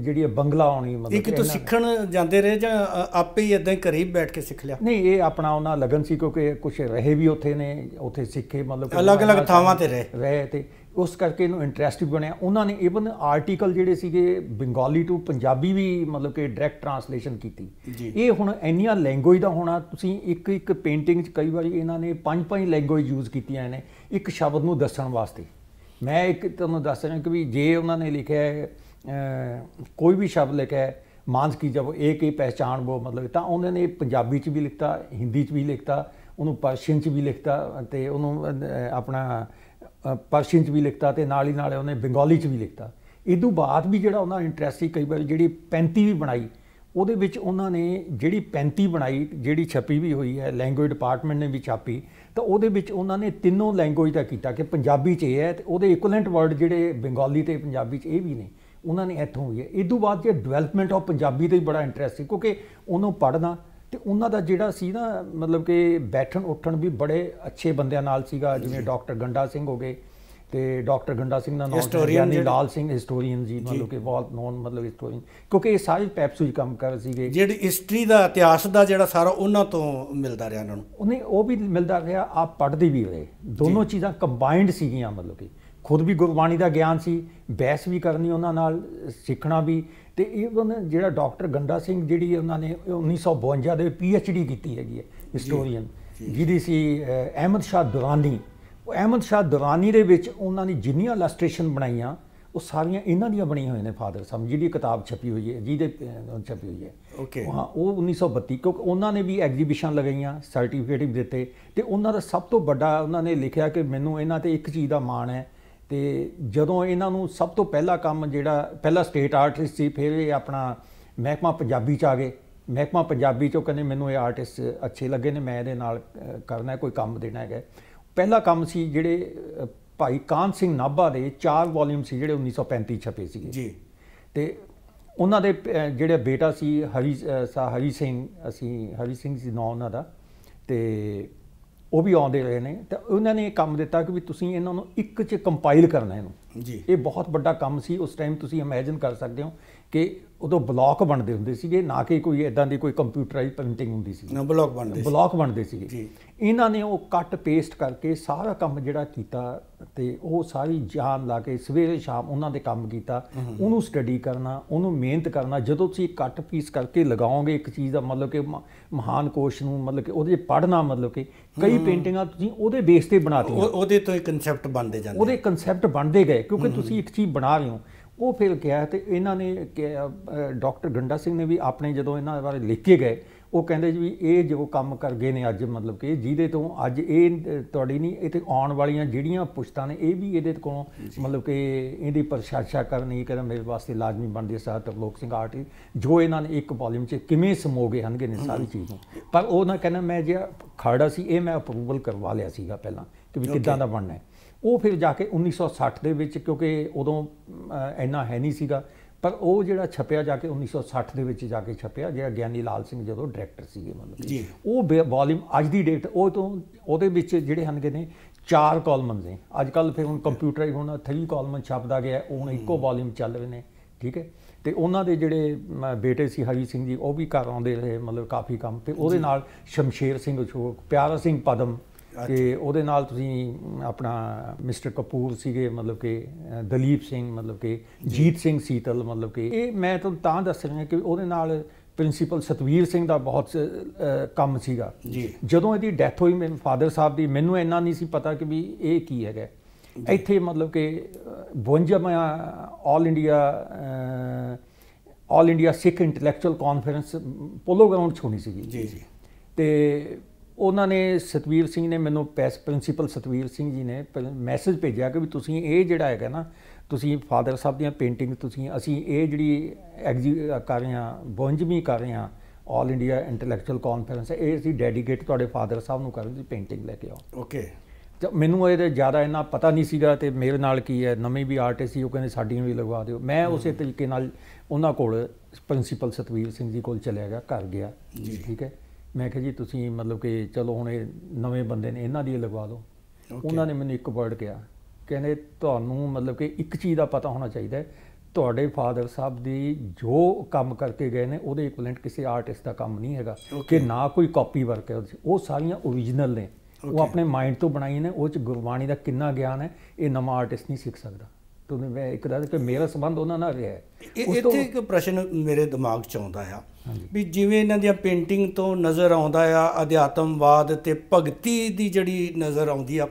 ਜਿਹੜੀ ਹੈ ਬੰਗਲਾ ਆਉਣੀ ਮਤਲਬ ਇਹ ਤੋਂ ਸਿੱਖਣ ਜਾਂਦੇ ਰਹੇ ਜਾਂ ਆਪੇ ਹੀ ਇਦਾਂ ਹੀ ਘਰੇ ਬੈਠ ਕੇ ਸਿੱਖ ਲਿਆ ਨਹੀਂ ਇਹ ਆਪਣਾ ਉਹਨਾਂ ਲਗਨ ਸੀ ਕਿਉਂਕਿ ਕੁਝ ਰਹੇ ਵੀ ਉੱਥੇ ਨੇ ਉੱਥੇ ਸਿੱਖੇ ਮਤਲਬ ਅਲੱਗ-ਅਲੱਗ ਥਾਵਾਂ ਤੇ ਰਹੇ ਰਹੇ ਤੇ ਉਸ ਕਰਕੇ ਇਹਨੂੰ ਇੰਟਰਸਟ ਵੀ ਬਣਿਆ ਉਹਨਾਂ ਨੇ ਇਵਨ ਆਰਟੀਕਲ ਜਿਹੜੇ ਸੀਗੇ ਬੰਗਾਲੀ ਟੂ ਪੰਜਾਬੀ ਵੀ ਮਤਲਬ ਕਿ ਡਾਇਰੈਕਟ ਟਰਾਂਸਲੇਸ਼ਨ ਕੀਤੀ ਇਹ ਹੁਣ ਇੰਨੀਆਂ ਲੈਂਗੁਏਜ ਦਾ ਹੋਣਾ ਤੁਸੀਂ ਇੱਕ ਇੱਕ ਪੇਂਟਿੰਗ 'ਚ ਕਈ ਵਾਰੀ ਇਹਨਾਂ ਨੇ ਪੰਜ ਪੰਜ ਲੈਂਗੁਏਜ ਯੂਜ਼ ਕੀਤੀਆਂ ਨੇ ਇੱਕ ਸ਼ਬਦ ਨੂੰ ਦੱਸਣ ਵਾਸਤੇ ਮੈਂ ਇੱਕ ਤੁਹਾਨੂੰ ਦੱਸ ਰਿਹਾ ਕਿ ਵੀ ਜੇ ਉਹਨਾਂ ਨੇ ਲਿਖਿਆ ਹੈ ਕੋਈ ਵੀ ਸ਼ਬਦ ਲਿਖਿਆ ਮਾਨਸ ਕੀ ਜਬ ਇੱਕ ਹੀ ਪਹਿਚਾਨ ਉਹ ਮਤਲਬ ਤਾਂ ਉਹਨਾਂ ਨੇ ਪੰਜਾਬੀ ਚ ਵੀ ਲਿਖਤਾ ਹਿੰਦੀ ਚ ਵੀ ਲਿਖਤਾ ਉਹਨੂੰ ਪਰਸ਼ੀਅਨ ਚ ਵੀ ਲਿਖਤਾ ਤੇ ਉਹਨੂੰ ਆਪਣਾ ਪਰਸ਼ੀਅਨ ਚ ਵੀ ਲਿਖਤਾ ਤੇ ਨਾਲ ਹੀ ਨਾਲ ਉਹਨੇ ਬੰਗਾਲੀ ਚ ਵੀ ਲਿਖਤਾ ਇਦੋਂ ਬਾਅਦ ਵੀ ਜਿਹੜਾ ਉਹਨਾਂ ਇੰਟਰਸਟ ਸੀ ਕਈ ਵਾਰ ਜਿਹੜੀ 35 ਵੀ ਬਣਾਈ ਉਹਦੇ ਵਿੱਚ ਉਹਨਾਂ ਨੇ ਜਿਹੜੀ 35 ਬਣਾਈ ਜਿਹੜੀ ਛਪੀ ਵੀ ਹੋਈ ਹੈ ਲੈਂਗੁਏਜ ਡਿਪਾਰਟਮੈਂਟ ਨੇ ਵੀ ਛਾਪੀ ਤਾਂ ਉਹਦੇ ਵਿੱਚ ਉਹਨਾਂ ਨੇ ਤਿੰਨੋਂ ਲੈਂਗੁਏਜ ਦਾ ਕੀਤਾ ਕਿ ਪੰਜਾਬੀ 'ਚ ਇਹ ਹੈ ਤੇ ਉਹਦੇ ਇਕੁਇਲੈਂਟ ਵਰਡ ਜਿਹੜੇ ਬੰਗਾਲੀ ਤੇ ਪੰਜਾਬੀ 'ਚ ਇਹ ਵੀ ਨੇ ਉਹਨਾਂ ਨੇ ਇੱਥੋਂ ਵੀ ਹੈ ਇਸ ਤੋਂ ਬਾਅਦ ਜੇ ਡਿਵੈਲਪਮੈਂਟ ਆਫ ਪੰਜਾਬੀ ਤੇ ਬੜਾ ਇੰਟਰਸਟ ਸੀ ਕਿਉਂਕਿ ਉਹਨੂੰ ਪੜਨਾ ਤੇ ਉਹਨਾਂ ਦਾ ਜਿਹੜਾ ਸੀ ਨਾ ਮਤਲਬ ਕਿ ਬੈਠਣ ਉੱਠਣ ਵੀ ਬੜੇ ਅੱਛੇ ਬੰਦਿਆਂ ਨਾਲ ਸੀਗਾ ਜਿਵੇਂ ਡਾਕਟਰ ਗੰਡਾ ਸਿੰਘ ਹੋ ਗਏ ਤੇ ਡਾਕਟਰ ਗੰਡਾ ਸਿੰਘ ਦਾ ਨਾਮ ਹਿਸਟੋਰੀਅਨ ਲਾਲ ਸਿੰਘ ਹਿਸਟੋਰੀਅਨ ਜੀ ਮਤਲਬ ਕਿ ਬਹੁਤ ਨੋਨ ਮਤਲਬ ਹਿਸਟੋਰੀਅਨ ਕਿਉਂਕਿ ਇਹ ਸਾਰੇ ਪੈਪਸੂ ਹੀ ਕੰਮ ਕਰ ਸੀਗੇ ਜਿਹੜੀ ਹਿਸਟਰੀ ਦਾ ਇਤਿਹਾਸ ਦਾ ਜਿਹੜਾ ਸਾਰਾ ਉਹਨਾਂ ਤੋਂ ਮਿਲਦਾ ਰਿਹਾ ਉਹਨਾਂ ਨੂੰ ਉਹਨੇ ਉਹ ਵੀ ਮਿਲਦਾ ਰਿਹਾ ਆਪ ਪੜ੍ਹਦੇ ਵੀ ਰਹੇ ਦੋਨੋਂ ਚੀਜ਼ਾਂ ਕੰਬਾਈਨਡ ਸੀਗੀਆਂ ਮਤਲਬ ਕਿ ਖੁਦ ਵੀ ਗੁਰਬਾਣੀ ਦਾ ਗਿਆਨ ਸੀ ਬਹਿਸ ਵੀ ਕਰਨੀ ਉਹਨਾਂ ਨਾਲ ਸਿੱਖਣਾ ਵੀ ਤੇ ਇਵਨ ਜਿਹੜਾ ਡਾਕਟਰ ਗੰਡਾ ਸਿੰਘ ਜਿਹੜੀ ਉਹਨਾਂ ਨੇ 1952 ਦੇ ਐਚ ਪੀਐਚਡੀ ਕੀਤੀ ਹੈਗੀ ਹੈ ਹਿਸਟੋਰੀਅਨ ਜਿਹਦੀ ਸੀ ਅਹਿਮਦ ਸ਼ਾਹ ਦੁਰਾਨੀ ਅਹਿਮਦ ਸ਼ਾਹ ਦੁਰਾਨੀ ਦੇ ਵਿੱਚ ਉਹਨਾਂ ਨੇ ਜਿੰਨੀਆਂ ਇਲਸਟ੍ਰੇਸ਼ਨ ਬਣਾਈਆਂ ਉਹ ਸਾਰੀਆਂ ਇਹਨਾਂ ਦੀਆਂ ਬਣੀਆਂ ਹੋਈਆਂ ਨੇ ਫਾਦਰ ਸਾਹਿਬ ਜਿਹੜੀ ਕਿਤਾਬ ਛਪੀ ਹੋਈ ਹੈ ਜਿਹਦੇ ਛਪੀ ਹੋਈ ਹੈ ਓਕੇ ਹਾਂ ਉਹ 1932 ਕਿਉਂਕਿ ਉਹਨਾਂ ਨੇ ਵੀ ਐਗਜ਼ੀਬਿਸ਼ਨ ਲਗਾਈਆਂ ਸਰਟੀਫਿਕੇਟ ਵੀ ਦਿੱਤੇ ਤੇ ਉਹਨਾਂ ਦਾ ਸਭ ਤੋਂ ਵੱਡਾ ਉਹਨਾਂ ਨੇ ਲਿਖਿਆ ਕਿ ਮੈਨੂੰ ਇਹਨਾਂ ਤੇ ਇੱਕ ਚੀਜ਼ ਦਾ ਮਾਣ ਹੈ ਤੇ ਜਦੋਂ ਇਹਨਾਂ ਨੂੰ ਸਭ ਤੋਂ ਪਹਿਲਾ ਕੰਮ ਜਿਹੜਾ ਪਹਿਲਾ ਸਟੇਟ ਆਰਟਿਸਟ ਸੀ ਫਿਰ ਇਹ ਆਪਣਾ ਮਹਿਕਮਾ ਪੰਜਾਬੀ ਚ ਆ ਗਏ ਮਹਿਕਮਾ ਪੰਜਾਬੀ ਚੋਂ ਕਹਿੰਦੇ ਮੈਨੂੰ ਇਹ ਆਰਟਿਸਟ ਅੱਛੇ ਲੱਗੇ ਨੇ ਮੈਂ ਇਹਦੇ ਨਾਲ ਕਰਨਾ ਕੋਈ ਕੰਮ ਦੇਣਾ ਹੈਗਾ ਪਹਿਲਾ ਕੰਮ ਸੀ ਜਿਹੜੇ ਭਾਈ ਕਾਨ ਸਿੰਘ ਨਾਭਾ ਦੇ ਚਾਰ ਵੋਲਿਊਮ ਸੀ ਜਿਹੜੇ 1935 ਛਪੇ ਸੀਗੇ ਜੀ ਤੇ ਉਹਨਾਂ ਦੇ ਜਿਹੜੇ ਬੇਟਾ ਸੀ ਹਰੀ ਹਰੀ ਸਿੰਘ ਅਸੀਂ ਹਰੀ ਸਿੰਘ ਸੀ ਨਾਮ ਉਹਨਾਂ ਦਾ ਤੇ ਉਹ ਵੀ ਆਉਂਦੇ ਰਹੇ ਨੇ ਤੇ ਉਹਨਾਂ ਨੇ ਇਹ ਕੰਮ ਦਿੱਤਾ ਕਿ ਵੀ ਤੁਸੀਂ ਇਹਨਾਂ ਨੂੰ ਇੱਕ ਚ ਕੰਪਾਈਲ ਕਰਨਾ ਇਹਨੂੰ ਜੀ ਇਹ ਬਹੁਤ ਵੱਡਾ ਕੰਮ ਸੀ ਉਸ ਟਾਈਮ ਤੁਸੀਂ ਇਮੇਜਿਨ ਕਰ ਸਕਦੇ ਹੋ ਕਿ ਉਦੋਂ ਬਲੌਕ ਬਣਦੇ ਹੁੰਦੇ ਸੀਗੇ ਨਾ ਕਿ ਕੋਈ ਇਦਾਂ ਦੀ ਕੋਈ ਕੰਪਿਊਟਰਾਈਜ਼ ਪ੍ਰਿੰਟਿੰਗ ਹੁੰਦੀ ਸੀ ਨਾ ਬਲੌਕ ਬਣਦੇ ਬਲੌਕ ਬਣਦੇ ਸੀਗੇ ਜੀ ਇਹਨਾਂ ਨੇ ਉਹ ਕੱਟ ਪੇਸਟ ਕਰਕੇ ਸਾਰਾ ਕੰਮ ਜਿਹੜਾ ਕੀਤਾ ਤੇ ਉਹ ਸਾਰੀ ਜਾਨ ਲਾ ਕੇ ਸਵੇਰੇ ਸ਼ਾਮ ਉਹਨਾਂ ਦੇ ਕੰਮ ਕੀਤਾ ਉਹਨੂੰ ਸਟੱਡੀ ਕਰਨਾ ਉਹਨੂੰ ਮਿਹਨਤ ਕਰਨਾ ਜਦੋਂ ਤੁਸੀਂ ਕੱਟ ਪੀਸ ਕਰਕੇ ਲਗਾਓਗੇ ਇੱਕ ਚੀਜ਼ ਦਾ ਮਤਲਬ ਕਿ ਮਹਾਨ ਕੋਸ਼ ਨੂੰ ਮਤਲਬ ਕਿ ਉਹਦੇ ਪੜਨਾ ਮਤਲਬ ਕਿ ਕਈ ਪੇਂਟਿੰਗਾਂ ਤੁਸੀਂ ਉਹਦੇ ਬੇਸ ਤੇ ਬਣਾਤੀਆਂ ਉਹਦੇ ਤੋਂ ਹੀ ਕਨਸੈਪਟ ਬਣਦੇ ਜਾਂਦੇ ਉਹਦੇ ਕਨਸੈਪਟ ਬਣਦੇ ਗਏ ਕਿਉਂਕਿ ਤੁਸੀਂ ਇੱਕ ਚੀਜ਼ ਬਣਾ ਰਹੇ ਹੋ ਉਹ ਫੇਲ ਗਿਆ ਤੇ ਇਹਨਾਂ ਨੇ ਡਾਕਟਰ ਗੰਡਾ ਸਿੰਘ ਨੇ ਵੀ ਆਪਣੇ ਜਦੋਂ ਇਹਨਾਂ ਬਾਰੇ ਲਿਖ ਕੇ ਗਏ ਉਹ ਕਹਿੰਦੇ ਜੀ ਵੀ ਇਹ ਜੋ ਕੰਮ ਕਰ ਗਏ ਨੇ ਅੱਜ ਮਤਲਬ ਕਿ ਜਿਹਦੇ ਤੋਂ ਅੱਜ ਇਹ ਤੁਹਾਡੀ ਨਹੀਂ ਇਹ ਤੇ ਆਉਣ ਵਾਲੀਆਂ ਜਿਹੜੀਆਂ ਪੁਸ਼ਤਾਂ ਨੇ ਇਹ ਵੀ ਇਹਦੇ ਕੋਲੋਂ ਮਤਲਬ ਕਿ ਇਹਦੀ ਪ੍ਰਸ਼ਾਸਾ ਕਰਨੀ ਕਹਿੰਦਾ ਮੇਰੇ ਵਾਸਤੇ ਲਾਜ਼ਮੀ ਬਣਦੀ ਹੈ ਸਾਹਿਬ ਤਰਲੋਕ ਸਿੰਘ ਆਰਟੀ ਜੋ ਇਹਨਾਂ ਨੇ ਇੱਕ ਵੋਲਿਊਮ 'ਚ ਕਿਵੇਂ ਸਮੋਗੇ ਹਨਗੇ ਨੇ ਸਾਰੀ ਚੀਜ਼ ਨੂੰ ਪਰ ਉਹ ਨਾ ਕਹਿੰਦਾ ਮੈਂ ਜੇ ਖੜਾ ਸੀ ਇਹ ਮੈਂ ਅਪਰੂਵਲ ਕਰਵਾ ਲਿਆ ਸੀਗਾ ਪਹਿਲਾਂ ਕਿ ਵੀ ਕਿੱਦਾਂ ਦਾ ਬਣਨਾ ਹੈ ਉਹ ਫਿਰ ਜਾ ਕੇ 1960 ਦੇ ਵਿੱਚ ਕਿਉਂਕਿ ਉਦੋਂ ਇੰਨਾ ਹੈ ਨਹੀਂ ਸੀਗਾ ਪਰ ਉਹ ਜਿਹੜਾ ਛਪਿਆ ਜਾ ਕੇ 1960 ਦੇ ਵਿੱਚ ਜਾ ਕੇ ਛਪਿਆ ਜਿਹੜਾ ਗਿਆਨੀ ਲਾਲ ਸਿੰਘ ਜਦੋਂ ਡਾਇਰੈਕਟਰ ਸੀਗੇ ਮਤਲਬ ਉਹ ਵੋਲਿਊਮ ਅੱਜ ਦੀ ਡੇਟ ਉਹ ਤੋਂ ਉਹਦੇ ਵਿੱਚ ਜਿਹੜੇ ਹਨਗੇ ਨੇ ਚਾਰ ਕਾਲਮ ਨੇ ਅੱਜ ਕੱਲ ਫਿਰ ਹੁਣ ਕੰਪਿਊਟਰ ਹੀ ਹੁਣ ਥਰੀ ਕਾਲਮਨ ਛਪਦਾ ਗਿਆ ਉਹ ਹੁਣ ਇੱਕੋ ਵੋਲਿਊਮ ਚੱਲ ਰਹੇ ਨੇ ਠੀਕ ਹੈ ਤੇ ਉਹਨਾਂ ਦੇ ਜਿਹੜੇ ਬੇਟੇ ਸੀ ਹਰੀ ਸਿੰਘ ਜੀ ਉਹ ਵੀ ਘਰ ਆਉਂਦੇ ਰਹੇ ਮਤਲਬ ਕਾਫੀ ਕੰਮ ਤੇ ਉਹਦੇ ਨਾਲ ਸ਼ਮਸ਼ੇਰ ਸਿੰਘ ਪਿਆਰਾ ਸਿੰਘ ਪਦਮ ਕਿ ਉਹਦੇ ਨਾਲ ਤੁਸੀਂ ਆਪਣਾ ਮਿਸਟਰ ਕਪੂਰ ਸੀਗੇ ਮਤਲਬ ਕਿ ਦਲੀਪ ਸਿੰਘ ਮਤਲਬ ਕਿ ਜੀਤ ਸਿੰਘ ਸੀਤਲ ਮਤਲਬ ਕਿ ਇਹ ਮੈਂ ਤੁਹਾਨੂੰ ਤਾਂ ਦੱਸ ਰਿਹਾ ਕਿ ਉਹਦੇ ਨਾਲ ਪ੍ਰਿੰਸੀਪਲ ਸਤਵੀਰ ਸਿੰਘ ਦਾ ਬਹੁਤ ਕੰਮ ਸੀਗਾ ਜਦੋਂ ਇਹਦੀ ਡੈਥ ਹੋਈ ਮੇਰੇ ਫਾਦਰ ਸਾਹਿਬ ਦੀ ਮੈਨੂੰ ਇੰਨਾ ਨਹੀਂ ਸੀ ਪਤਾ ਕਿ ਵੀ ਇਹ ਕੀ ਹੈਗਾ ਇੱਥੇ ਮਤਲਬ ਕਿ ਮੈਂ all India all India Sikh intellectual conference polo ground 'ਚ ਹੋਣੀ ਸੀਗੀ ਜੀ ਜੀ ਤੇ ਉਹਨਾਂ ਨੇ ਸਤਵੀਰ ਸਿੰਘ ਨੇ ਮੈਨੂੰ ਪ੍ਰਿੰਸੀਪਲ ਸਤਵੀਰ ਸਿੰਘ ਜੀ ਨੇ ਮੈਸੇਜ ਭੇਜਿਆ ਕਿ ਵੀ ਤੁਸੀਂ ਇਹ ਜਿਹੜਾ ਹੈਗਾ ਨਾ ਤੁਸੀਂ ਫਾਦਰ ਸਾਹਿਬ ਦੀਆਂ ਪੇਂਟਿੰਗ ਤੁਸੀਂ ਅਸੀਂ ਇਹ ਜਿਹੜੀ ਐਗਜ਼ੀ ਕਰ ਰਹੇ ਹਾਂ 52ਵੀਂ ਕਰ ਰਹੇ ਹਾਂ ਆਲ ਇੰਡੀਆ ਇੰਟੈਲੈਕਚੁਅਲ ਕਾਨਫਰੰਸ ਇਹ ਅਸੀਂ ਡੈਡੀਕੇਟ ਤੁਹਾਡੇ ਫਾਦਰ ਸਾਹਿਬ ਨੂੰ ਕਰ ਪੇਂਟਿੰਗ ਲੈ ਕੇ ਆਓ ਓਕੇ ਮੈਨੂੰ ਇਹਦੇ ਜ਼ਿਆਦਾ ਇਹਨਾਂ ਪਤਾ ਨਹੀਂ ਸੀਗਾ ਤੇ ਮੇਰੇ ਨਾਲ ਕੀ ਹੈ ਨਵੇਂ ਵੀ ਆਰਟਿਸਟ ਸੀ ਉਹ ਕਹਿੰਦੇ ਸਾਡੀਆਂ ਵੀ ਲਗਵਾ ਦਿਓ ਮੈਂ ਉਸੇ ਤਰੀਕੇ ਨਾਲ ਉਹਨਾਂ ਕੋਲ ਪ੍ਰਿੰਸੀਪਲ ਸਤਵੀਰ ਸਿੰਘ ਜੀ ਕੋਲ ਚਲੇ ਗਿਆ ਘਰ ਗਿਆ ਠੀਕ ਹੈ ਮੈਂ ਕਿਹਾ ਜੀ ਤੁਸੀਂ ਮਤਲਬ ਕਿ ਚਲੋ ਹੁਣ ਇਹ ਨਵੇਂ ਬੰਦੇ ਨੇ ਇਹਨਾਂ ਦੀ ਲਗਵਾ ਦਿਓ ਉਹਨਾਂ ਨੇ ਮੈਨੂੰ ਇੱਕ ਵਰਡ ਕਿਹਾ ਕਹਿੰਦੇ ਤੁਹਾਨੂੰ ਮਤਲਬ ਕਿ ਇੱਕ ਚੀਜ਼ ਦਾ ਪਤਾ ਹੋਣਾ ਚਾਹੀਦਾ ਹੈ ਤੁਹਾਡੇ ਫਾਦਰ ਸਾਹਿਬ ਦੀ ਜੋ ਕੰਮ ਕਰਕੇ ਗਏ ਨੇ ਉਹਦੇ ਇਕੁਇਲੈਂਟ ਕਿਸੇ ਆਰਟਿਸਟ ਦਾ ਕੰਮ ਨਹੀਂ ਹੈਗਾ ਕਿ ਨਾ ਕੋਈ ਕਾਪੀ ਵਰਕ ਹੈ ਉਹ ਸਾਰੀਆਂ origignal ਨੇ ਉਹ ਆਪਣੇ ਮਾਈਂਡ ਤੋਂ ਬਣਾਈ ਨੇ ਉਹ ਚ ਗੁਰਬਾਣੀ ਦਾ ਕਿੰਨਾ ਗਿਆਨ ਹੈ ਇਹ ਨਵਾਂ ਆਰਟਿਸਟ ਨਹੀਂ ਸਿੱਖ ਸਕਦਾ ਤੋਂ ਮੈਂ ਇੱਕ ਦਾ ਕਿ ਮੇਰਾ ਸੰਬੰਧ ਉਹਨਾਂ ਨਾਲ ਰਿਹਾ ਇੱਥੇ ਇੱਕ ਪ੍ਰਸ਼ਨ ਮੇਰੇ ਦਿਮਾਗ 'ਚ ਆਉਂਦਾ ਆ ਵੀ ਜਿਵੇਂ ਇਹਨਾਂ ਦੀਆਂ ਪੇਂਟਿੰਗ ਤੋਂ ਨਜ਼ਰ ਆਉਂਦਾ ਆ ਅਧਿਆਤਮਵਾਦ ਤੇ ਭਗਤੀ ਦੀ ਜਿਹੜੀ ਨਜ਼ਰ ਆਉਂਦੀ ਆ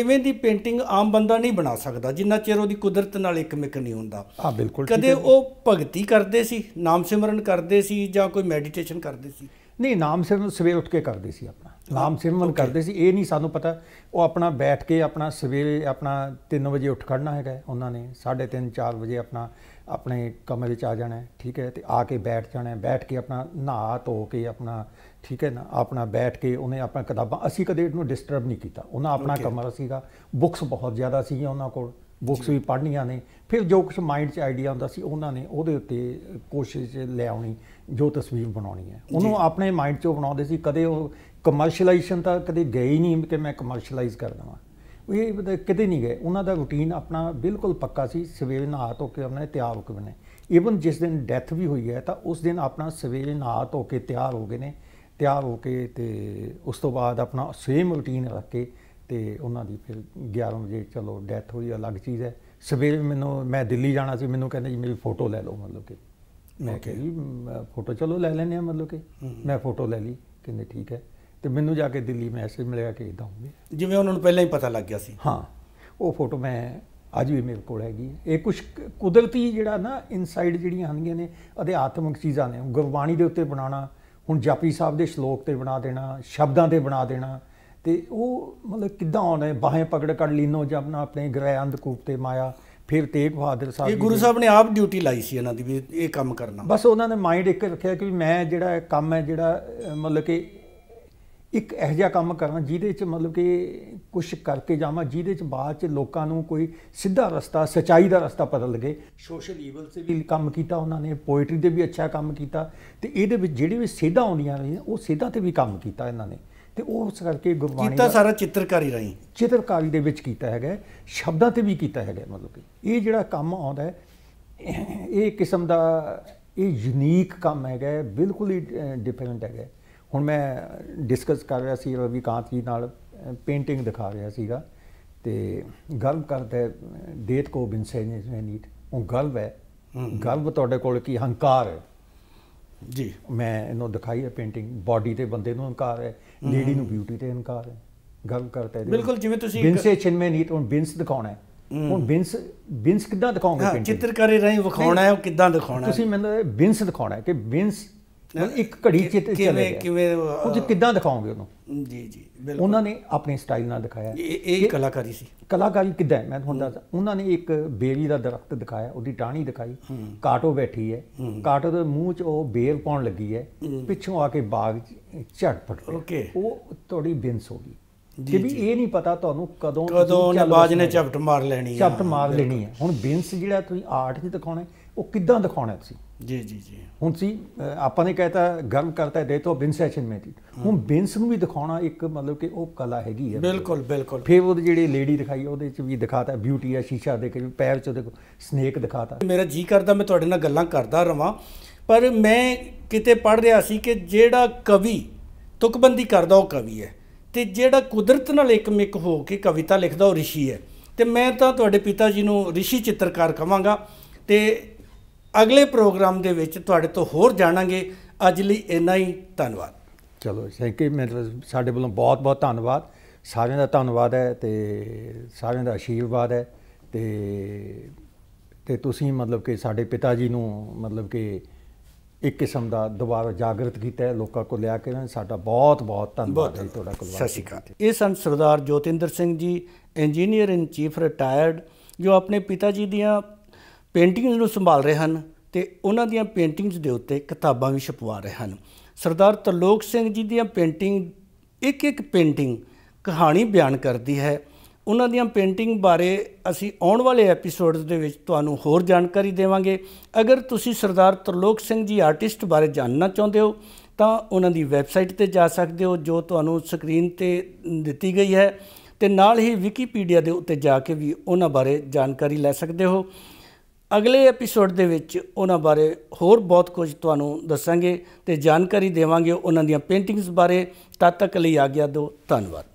ਐਵੇਂ ਦੀ ਪੇਂਟਿੰਗ ਆਮ ਬੰਦਾ ਨਹੀਂ ਬਣਾ ਸਕਦਾ ਜਿੰਨਾ ਚਿਰ ਉਹਦੀ ਕੁਦਰਤ ਨਾਲ ਇੱਕ ਮਿਕ ਨਹੀਂ ਹੁੰਦਾ ਹਾਂ ਬਿਲਕੁਲ ਕਦੇ ਉਹ ਭਗਤੀ ਕਰਦੇ ਸੀ ਨਾਮ ਸਿਮਰਨ ਕਰਦੇ ਸੀ ਜਾਂ ਕੋਈ ਮੈਡੀਟੇਸ਼ਨ ਕਰਦੇ ਸੀ ਨਹੀਂ ਨਾਮ ਸਿਮਰਨ ਸਵੇਰ ਉੱਠ ਕੇ ਕਰਦੇ ਸੀ ਆ ਨਾਮ ਸਿਮਰਨ ਕਰਦੇ ਸੀ ਇਹ ਨਹੀਂ ਸਾਨੂੰ ਪਤਾ ਉਹ ਆਪਣਾ ਬੈਠ ਕੇ ਆਪਣਾ ਸਵੇਰੇ ਆਪਣਾ 3 ਵਜੇ ਉੱਠ ਖੜਨਾ ਹੈਗਾ ਉਹਨਾਂ ਨੇ 3:30 4 ਵਜੇ ਆਪਣਾ ਆਪਣੇ ਕਮਰੇ ਵਿੱਚ ਆ ਜਾਣਾ ਠੀਕ ਹੈ ਤੇ ਆ ਕੇ ਬੈਠ ਜਾਣਾ ਬੈਠ ਕੇ ਆਪਣਾ ਨਹਾ ਧੋ ਕੇ ਆਪਣਾ ਠੀਕ ਹੈ ਨਾ ਆਪਣਾ ਬੈਠ ਕੇ ਉਹਨੇ ਆਪਣਾ ਕਿਤਾਬਾਂ ਅਸੀਂ ਕਦੇ ਇਹਨੂੰ ਡਿਸਟਰਬ ਨਹੀਂ ਕੀਤਾ ਉਹਨਾਂ ਆਪਣਾ ਕਮਰਾ ਸੀਗਾ ਬੁੱਕਸ ਬਹੁਤ ਜ਼ਿਆਦਾ ਸੀਗੀਆਂ ਉਹਨਾਂ ਕੋਲ ਬੁੱਕਸ ਵੀ ਪੜ੍ਹਨੀਆਂ ਨੇ ਫਿਰ ਜੋ ਕੁਝ ਮਾਈਂਡ 'ਚ ਆਈਡੀਆ ਹੁੰਦਾ ਸੀ ਉਹਨਾਂ ਨੇ ਉਹਦੇ ਉੱਤੇ ਕੋਸ਼ਿਸ਼ ਲੈ ਆਉਣੀ ਜੋ ਤਸਵੀਰ ਬਣਾਉਣੀ ਹੈ ਉਹਨੂੰ ਆਪਣੇ ਮਾਈਂਡ 'ਚੋਂ ਬਣਾਉਂਦੇ ਸੀ ਕਦੇ ਉਹ ਕਮਰਸ਼ੀਅਲਾਈਜੇਸ਼ਨ ਤਾਂ ਕਦੇ ਗਏ ਹੀ ਨਹੀਂ ਕਿ ਮੈਂ ਕਮਰਸ਼ੀਅਲਾਈਜ਼ ਕਰ ਦਵਾਂ ਇਹ ਕਦੇ ਨਹੀਂ ਗਏ ਉਹਨਾਂ ਦਾ ਰੁਟੀਨ ਆਪਣਾ ਬਿਲਕੁਲ ਪੱਕਾ ਸੀ ਸਵੇਰੇ ਨਹਾ ਧੋ ਕੇ ਉਹਨੇ ਤਿਆਰ ਹੋ ਕੇ ਬਣੇ ਈਵਨ ਜਿਸ ਦਿਨ ਡੈਥ ਵੀ ਹੋਈ ਹੈ ਤਾਂ ਉਸ ਦਿਨ ਆਪਣਾ ਸਵੇਰੇ ਨਹਾ ਧੋ ਕੇ ਤਿਆਰ ਹੋ ਗਏ ਨੇ ਤਿਆਰ ਹੋ ਕੇ ਤੇ ਉਸ ਤੋਂ ਬਾਅਦ ਆਪਣਾ ਸੇਮ ਰੁਟੀਨ ਰੱਖ ਕੇ ਤੇ ਉਹਨਾਂ ਦੀ ਫਿਰ 11 ਵਜੇ ਚਲੋ ਡੈਥ ਹੋਈ ਅਲੱਗ ਚੀਜ਼ ਹੈ ਸਵੇਰੇ ਮੈਨੂੰ ਮੈਂ ਦਿੱਲੀ ਜਾਣਾ ਸੀ ਮੈਨੂੰ ਕਹਿੰਦੇ ਜੀ ਮੇਰੀ ਫੋਟੋ ਲੈ ਲਓ ਮਤਲਬ ਕਿ ਮੈਂ ਕਿਹਾ ਜੀ ਫੋਟੋ ਚਲੋ ਲੈ ਲੈਨੇ ਆ ਮਤਲਬ ਕਿ ਮੈਂ ਫੋਟੋ ਲੈ ਲਈ ਕਹਿੰਦੇ ਠੀਕ ਹੈ ਤੇ ਮੈਨੂੰ ਜਾ ਕੇ ਦਿੱਲੀ ਮੈਸੇਜ ਮਿਲਿਆ ਕਿ ਇਦਾਂ ਹੋ ਜਿਵੇਂ ਉਹਨਾਂ ਨੂੰ ਪਹਿਲਾਂ ਹੀ ਪਤਾ ਲੱਗ ਗਿਆ ਸੀ ਹਾਂ ਉਹ ਫੋਟੋ ਮੈਂ ਅੱਜ ਵੀ ਮੇਰੇ ਕੋਲ ਹੈਗੀ ਇਹ ਕੁਝ ਕੁਦਰਤੀ ਜਿਹੜਾ ਨਾ ਇਨਸਾਈਡ ਜਿਹੜੀਆਂ ਹੰਗੀਆਂ ਨੇ ਅਧਿਆਤਮਿਕ ਚੀਜ਼ਾਂ ਨੇ ਗੁਰਬਾਣੀ ਦੇ ਉੱਤੇ ਬਣਾਉਣਾ ਹੁਣ ਜਾਪੀ ਸਾਹਿਬ ਦੇ ਸ਼ਲੋਕ ਤੇ ਬਣਾ ਦੇਣਾ ਸ਼ਬਦਾਂ ਤੇ ਬਣਾ ਦੇਣਾ ਤੇ ਉਹ ਮਤਲਬ ਕਿੱਦਾਂ ਆਉਣਾ ਬਾਹੇ ਪਕੜ ਕੜ ਲੀਨੋ ਜਪਨਾ ਆਪਣੇ ਗ੍ਰਹਿ ਅੰਧਕੂਪ ਤੇ ਮਾਇਆ ਫਿਰ ਤੇਗ ਬਹਾਦਰ ਸਾਹਿਬ ਇਹ ਗੁਰੂ ਸਾਹਿਬ ਨੇ ਆਪ ਡਿਊਟੀ ਲਾਈ ਸੀ ਇਹਨਾਂ ਦੀ ਵੀ ਇਹ ਕੰਮ ਕਰਨਾ ਬਸ ਉਹਨਾਂ ਨੇ ਮਾਈਂਡ ਇੱਕ ਰੱਖਿਆ ਕਿ ਮੈਂ ਜਿਹੜਾ ਕੰਮ ਹੈ ਜਿਹੜਾ ਮਤਲਬ ਕਿ ਇੱਕ ਇਹੋ ਜਿਹਾ ਕੰਮ ਕਰਾਂ ਜਿਹਦੇ 'ਚ ਮਤਲਬ ਕਿ ਕੁਝ ਕਰਕੇ ਜਾਵਾਂ ਜਿਹਦੇ 'ਚ ਬਾਅਦ 'ਚ ਲੋਕਾਂ ਨੂੰ ਕੋਈ ਸਿੱਧਾ ਰਸਤਾ ਸਚਾਈ ਦਾ ਰਸਤਾ ਪਤਾ ਲੱਗੇ ਸੋਸ਼ਲ ਈਵਲ 'ਤੇ ਵੀ ਕੰਮ ਕੀਤਾ ਉਹਨਾਂ ਨੇ ਪੋਇਟਰੀ 'ਤੇ ਵੀ ਅੱਛਾ ਕੰਮ ਕੀਤਾ ਤੇ ਇਹਦੇ ਵਿੱਚ ਜਿਹੜੇ ਵੀ ਸੇਧਾਂ ਆਉਂਦੀਆਂ ਰਹੀਆਂ ਉਹ ਸੇਧਾਂ 'ਤੇ ਵੀ ਕੰਮ ਕੀਤਾ ਇਹਨਾਂ ਨੇ ਤੇ ਉਸ ਕਰਕੇ ਗੁਰਬਾਣੀ ਕੀਤਾ ਸਾਰਾ ਚਿੱਤਰਕਾਰੀ ਰਹੀ ਚਿੱਤਰਕਾਰੀ ਦੇ ਵਿੱਚ ਕੀਤਾ ਹੈਗਾ ਸ਼ਬਦਾਂ ਤੇ ਵੀ ਕੀਤਾ ਹੈਗਾ ਮਤਲਬ ਕਿ ਇਹ ਜਿਹੜਾ ਕੰਮ ਆਉਂਦਾ ਹੈ ਇਹ ਕਿਸਮ ਦਾ ਇਹ ਯੂਨੀਕ ਕੰਮ ਹੈਗਾ ਬਿਲਕੁਲ ਹੀ ਡਿਫਰੈਂਟ ਹੈਗਾ ਹੁਣ ਮੈਂ ਡਿਸਕਸ ਕਰ ਰਿਹਾ ਸੀ ਕਾਂਤ ਜੀ ਨਾਲ ਪੇਂਟਿੰਗ ਦਿਖਾ ਰਿਹਾ ਸੀਗਾ ਤੇ ਗੱਲ ਕਰਦੇ ਡੇਟ ਕੋ ਬਿਨਸੇਨੀ ਨੀਟ ਉਹ ਗੱਲ ਹੈ ਗੱਲ ਤੁਹਾਡੇ ਕੋਲ ਕੀ ਹੰਕਾਰ ਹੈ ਜੀ ਮੈਂ ਇਹਨੂੰ ਦਿਖਾਈ ਹੈ ਪੇਂਟਿੰਗ ਬਾਡੀ ਤੇ ਬੰਦੇ ਨੂੰ ਹੰਕਾਰ ਹੈ ਲੇਡੀ ਨੂੰ ਬਿਊਟੀ ਤੇ ਹੰਕਾਰ ਹੈ ਗੱਲ ਕਰਦਾ ਬਿਲਕੁਲ ਜਿਵੇਂ ਤੁਸੀਂ ਬਿਨਸੇ ਚਿੰਮੇ ਨੀਟ ਹੁਣ ਬਿੰਸ ਦਿਖਾਉਣਾ ਹੈ ਹੁਣ ਬਿੰਸ ਬਿੰਸ ਕਿੱਦਾਂ ਦਿਖਾਉਂਗੇ ਪੇਂਟਿੰਗ ਚਿੱਤਰਕਾਰੀ ਰਾਹੀਂ ਵਿਖਾਉਣਾ ਹੈ ਉਹ ਕਿੱਦਾਂ ਦਿਖਾਉਣਾ ਹੈ ਤੁਸੀਂ ਮੈਨੂੰ ਬਿੰਸ ਦਿਖਾਉਣਾ ਹੈ ਕਿ ਬਿੰਸ ਇੱਕ ਘੜੀ ਚ ਚਲੇ ਕਿਵੇਂ ਉਹ ਕਿੱਦਾਂ ਦਿਖਾਓਗੇ ਉਹਨੂੰ ਜੀ ਜੀ ਬਿਲਕੁਲ ਉਹਨਾਂ ਨੇ ਆਪਣੇ ਸਟਾਈਲ ਨਾਲ ਦਿਖਾਇਆ ਇਹ ਇਹ ਕਲਾਕਾਰੀ ਸੀ ਕਲਾਕਾਰੀ ਕਿੱਦਾਂ ਮੈਂ ਤੁਹਾਨੂੰ ਦੱਸਦਾ ਉਹਨਾਂ ਨੇ ਇੱਕ ਬੇਰੀ ਦਾ ਦਰਖਤ ਦਿਖਾਇਆ ਉਹਦੀ ਟਾਣੀ ਦਿਖਾਈ ਕਾਟੋ ਬੈਠੀ ਹੈ ਕਾਟੋ ਦੇ ਮੂੰਹ 'ਚ ਉਹ ਬੇਰ ਪਾਉਣ ਲੱਗੀ ਹੈ ਪਿੱਛੋਂ ਆ ਕੇ ਬਾਗ ਝਟਪਟ ਓਕੇ ਉਹ ਥੋੜੀ ਬਿੰਸ ਹੋ ਗਈ ਕਿ ਵੀ ਇਹ ਨਹੀਂ ਪਤਾ ਤੁਹਾਨੂੰ ਕਦੋਂ ਕਦੋਂ ਨਬਾਜ ਨੇ ਝਪਟ ਮਾਰ ਲੈਣੀ ਹੈ ਝਪਟ ਮਾਰ ਲੈਣੀ ਹੈ ਹੁਣ ਬਿੰਸ ਜਿਹੜਾ ਤੁਸੀਂ ਆਰਟ 'ਚ ਦਿਖਾਉਣਾ ਉਹ ਕਿੱਦਾਂ ਦਿਖਾਉਣਾ ਤੁਸੀਂ ਜੀ ਜੀ ਜੀ ਹੁਣ ਸੀ ਆਪਾਂ ਨੇ ਕਹਿਤਾ ਗਰਮ ਕਰਤਾ ਦੇ ਤੋ ਬਿੰਸ ਸੈਸ਼ਨ ਦੀ ਹੁਣ ਬਿੰਸ ਨੂੰ ਵੀ ਦਿਖਾਉਣਾ ਇੱਕ ਮਤਲਬ ਕਿ ਉਹ ਕਲਾ ਹੈਗੀ ਹੈ ਬਿਲਕੁਲ ਬਿਲਕੁਲ ਫਿਰ ਉਹ ਜਿਹੜੀ ਲੇਡੀ ਦਿਖਾਈ ਉਹਦੇ ਚ ਵੀ ਦਿਖਾਤਾ ਬਿਊਟੀ ਹੈ ਸ਼ੀਸ਼ਾ ਦੇ ਕੇ ਪੈਰ ਚ ਦੇਖੋ ਸਨੇਕ ਦਿਖਾਤਾ ਮੇਰਾ ਜੀ ਕਰਦਾ ਮੈਂ ਤੁਹਾਡੇ ਨਾਲ ਗੱਲਾਂ ਕਰਦਾ ਰਵਾਂ ਪਰ ਮੈਂ ਕਿਤੇ ਪੜ ਰਿਹਾ ਸੀ ਕਿ ਜਿਹੜਾ ਕਵੀ ਤੁਕਬੰਦੀ ਕਰਦਾ ਉਹ ਕਵੀ ਹੈ ਤੇ ਜਿਹੜਾ ਕੁਦਰਤ ਨਾਲ ਇੱਕਮਿਕ ਹੋ ਕੇ ਕਵਿਤਾ ਲਿਖਦਾ ਉਹ ਰਿਸ਼ੀ ਹੈ ਤੇ ਮੈਂ ਤਾਂ ਤੁਹਾਡੇ ਪਿਤਾ ਜੀ ਨੂੰ ਰਿਸ਼ੀ ਚਿੱਤਰਕਾਰ ਕਹਾਂਗਾ ਤੇ ਅਗਲੇ ਪ੍ਰੋਗਰਾਮ ਦੇ ਵਿੱਚ ਤੁਹਾਡੇ ਤੋਂ ਹੋਰ ਜਾਣਾਂਗੇ ਅੱਜ ਲਈ ਇੰਨਾ ਹੀ ਧੰਨਵਾਦ ਚਲੋ ਥੈਂਕ ਯੂ ਮੈਂ ਸਾਡੇ ਵੱਲੋਂ ਬਹੁਤ ਬਹੁਤ ਧੰਨਵਾਦ ਸਾਰਿਆਂ ਦਾ ਧੰਨਵਾਦ ਹੈ ਤੇ ਸਾਰਿਆਂ ਦਾ ਅਸ਼ੀਰਵਾਦ ਹੈ ਤੇ ਤੇ ਤੁਸੀਂ ਮਤਲਬ ਕਿ ਸਾਡੇ ਪਿਤਾ ਜੀ ਨੂੰ ਮਤਲਬ ਕਿ ਇੱਕ ਕਿਸਮ ਦਾ ਦੁਬਾਰਾ ਜਾਗਰਤ ਕੀਤਾ ਹੈ ਲੋਕਾਂ ਕੋ ਲਿਆ ਕੇ ਸਾਡਾ ਬਹੁਤ ਬਹੁਤ ਧੰਨਵਾਦ ਹੈ ਤੁਹਾਡਾ ਕੁਲਵਾਰ ਸਤਿ ਸ਼੍ਰੀ ਅਕਾਲ ਇਹ ਸੰਤ ਸਰਦਾਰ ਜੋਤਿੰਦਰ ਸਿੰਘ ਜੀ ਇੰਜੀਨੀਅਰ ਇਨ ਚੀਫ ਰਿਟਾਇਰਡ ਜੋ ਆਪਣੇ ਪਿਤਾ ਜੀ ਦੀਆਂ ਪੇਂਟਿੰਗਸ ਨੂੰ ਸੰਭਾਲ ਰਹੇ ਹਨ ਤੇ ਉਹਨਾਂ ਦੀਆਂ ਪੇਂਟਿੰਗਸ ਦੇ ਉੱਤੇ ਕਿਤਾਬਾਂ ਵੀ ਛਪਵਾ ਰਹੇ ਹਨ ਸਰਦਾਰ ਤਰਲੋਕ ਸਿੰਘ ਜੀ ਦੀਆਂ ਪੇਂਟਿੰਗ ਇੱਕ ਇੱਕ ਪੇਂਟਿੰਗ ਕਹਾਣੀ ਬਿਆਨ ਕਰਦੀ ਹੈ ਉਹਨਾਂ ਦੀਆਂ ਪੇਂਟਿੰਗ ਬਾਰੇ ਅਸੀਂ ਆਉਣ ਵਾਲੇ ਐਪੀਸੋਡਸ ਦੇ ਵਿੱਚ ਤੁਹਾਨੂੰ ਹੋਰ ਜਾਣਕਾਰੀ ਦੇਵਾਂਗੇ ਅਗਰ ਤੁਸੀਂ ਸਰਦਾਰ ਤਰਲੋਕ ਸਿੰਘ ਜੀ ਆਰਟਿਸਟ ਬਾਰੇ ਜਾਣਨਾ ਚਾਹੁੰਦੇ ਹੋ ਤਾਂ ਉਹਨਾਂ ਦੀ ਵੈਬਸਾਈਟ ਤੇ ਜਾ ਸਕਦੇ ਹੋ ਜੋ ਤੁਹਾਨੂੰ ਸਕਰੀਨ ਤੇ ਦਿੱਤੀ ਗਈ ਹੈ ਤੇ ਨਾਲ ਹੀ ਵਿਕੀਪੀਡੀਆ ਦੇ ਉੱਤੇ ਜਾ ਕੇ ਵੀ ਉਹਨਾਂ ਬਾਰੇ ਜਾਣਕਾਰੀ ਲੈ ਸਕਦੇ ਹੋ ਅਗਲੇ ਐਪੀਸੋਡ ਦੇ ਵਿੱਚ ਉਹਨਾਂ ਬਾਰੇ ਹੋਰ ਬਹੁਤ ਕੁਝ ਤੁਹਾਨੂੰ ਦੱਸਾਂਗੇ ਤੇ ਜਾਣਕਾਰੀ ਦੇਵਾਂਗੇ ਉਹਨਾਂ ਦੀਆਂ ਪੇਂਟਿੰਗਸ ਬਾਰੇ ਤਦ ਤੱਕ ਲਈ ਆਗਿਆ ਦਿਓ ਧੰਨਵਾਦ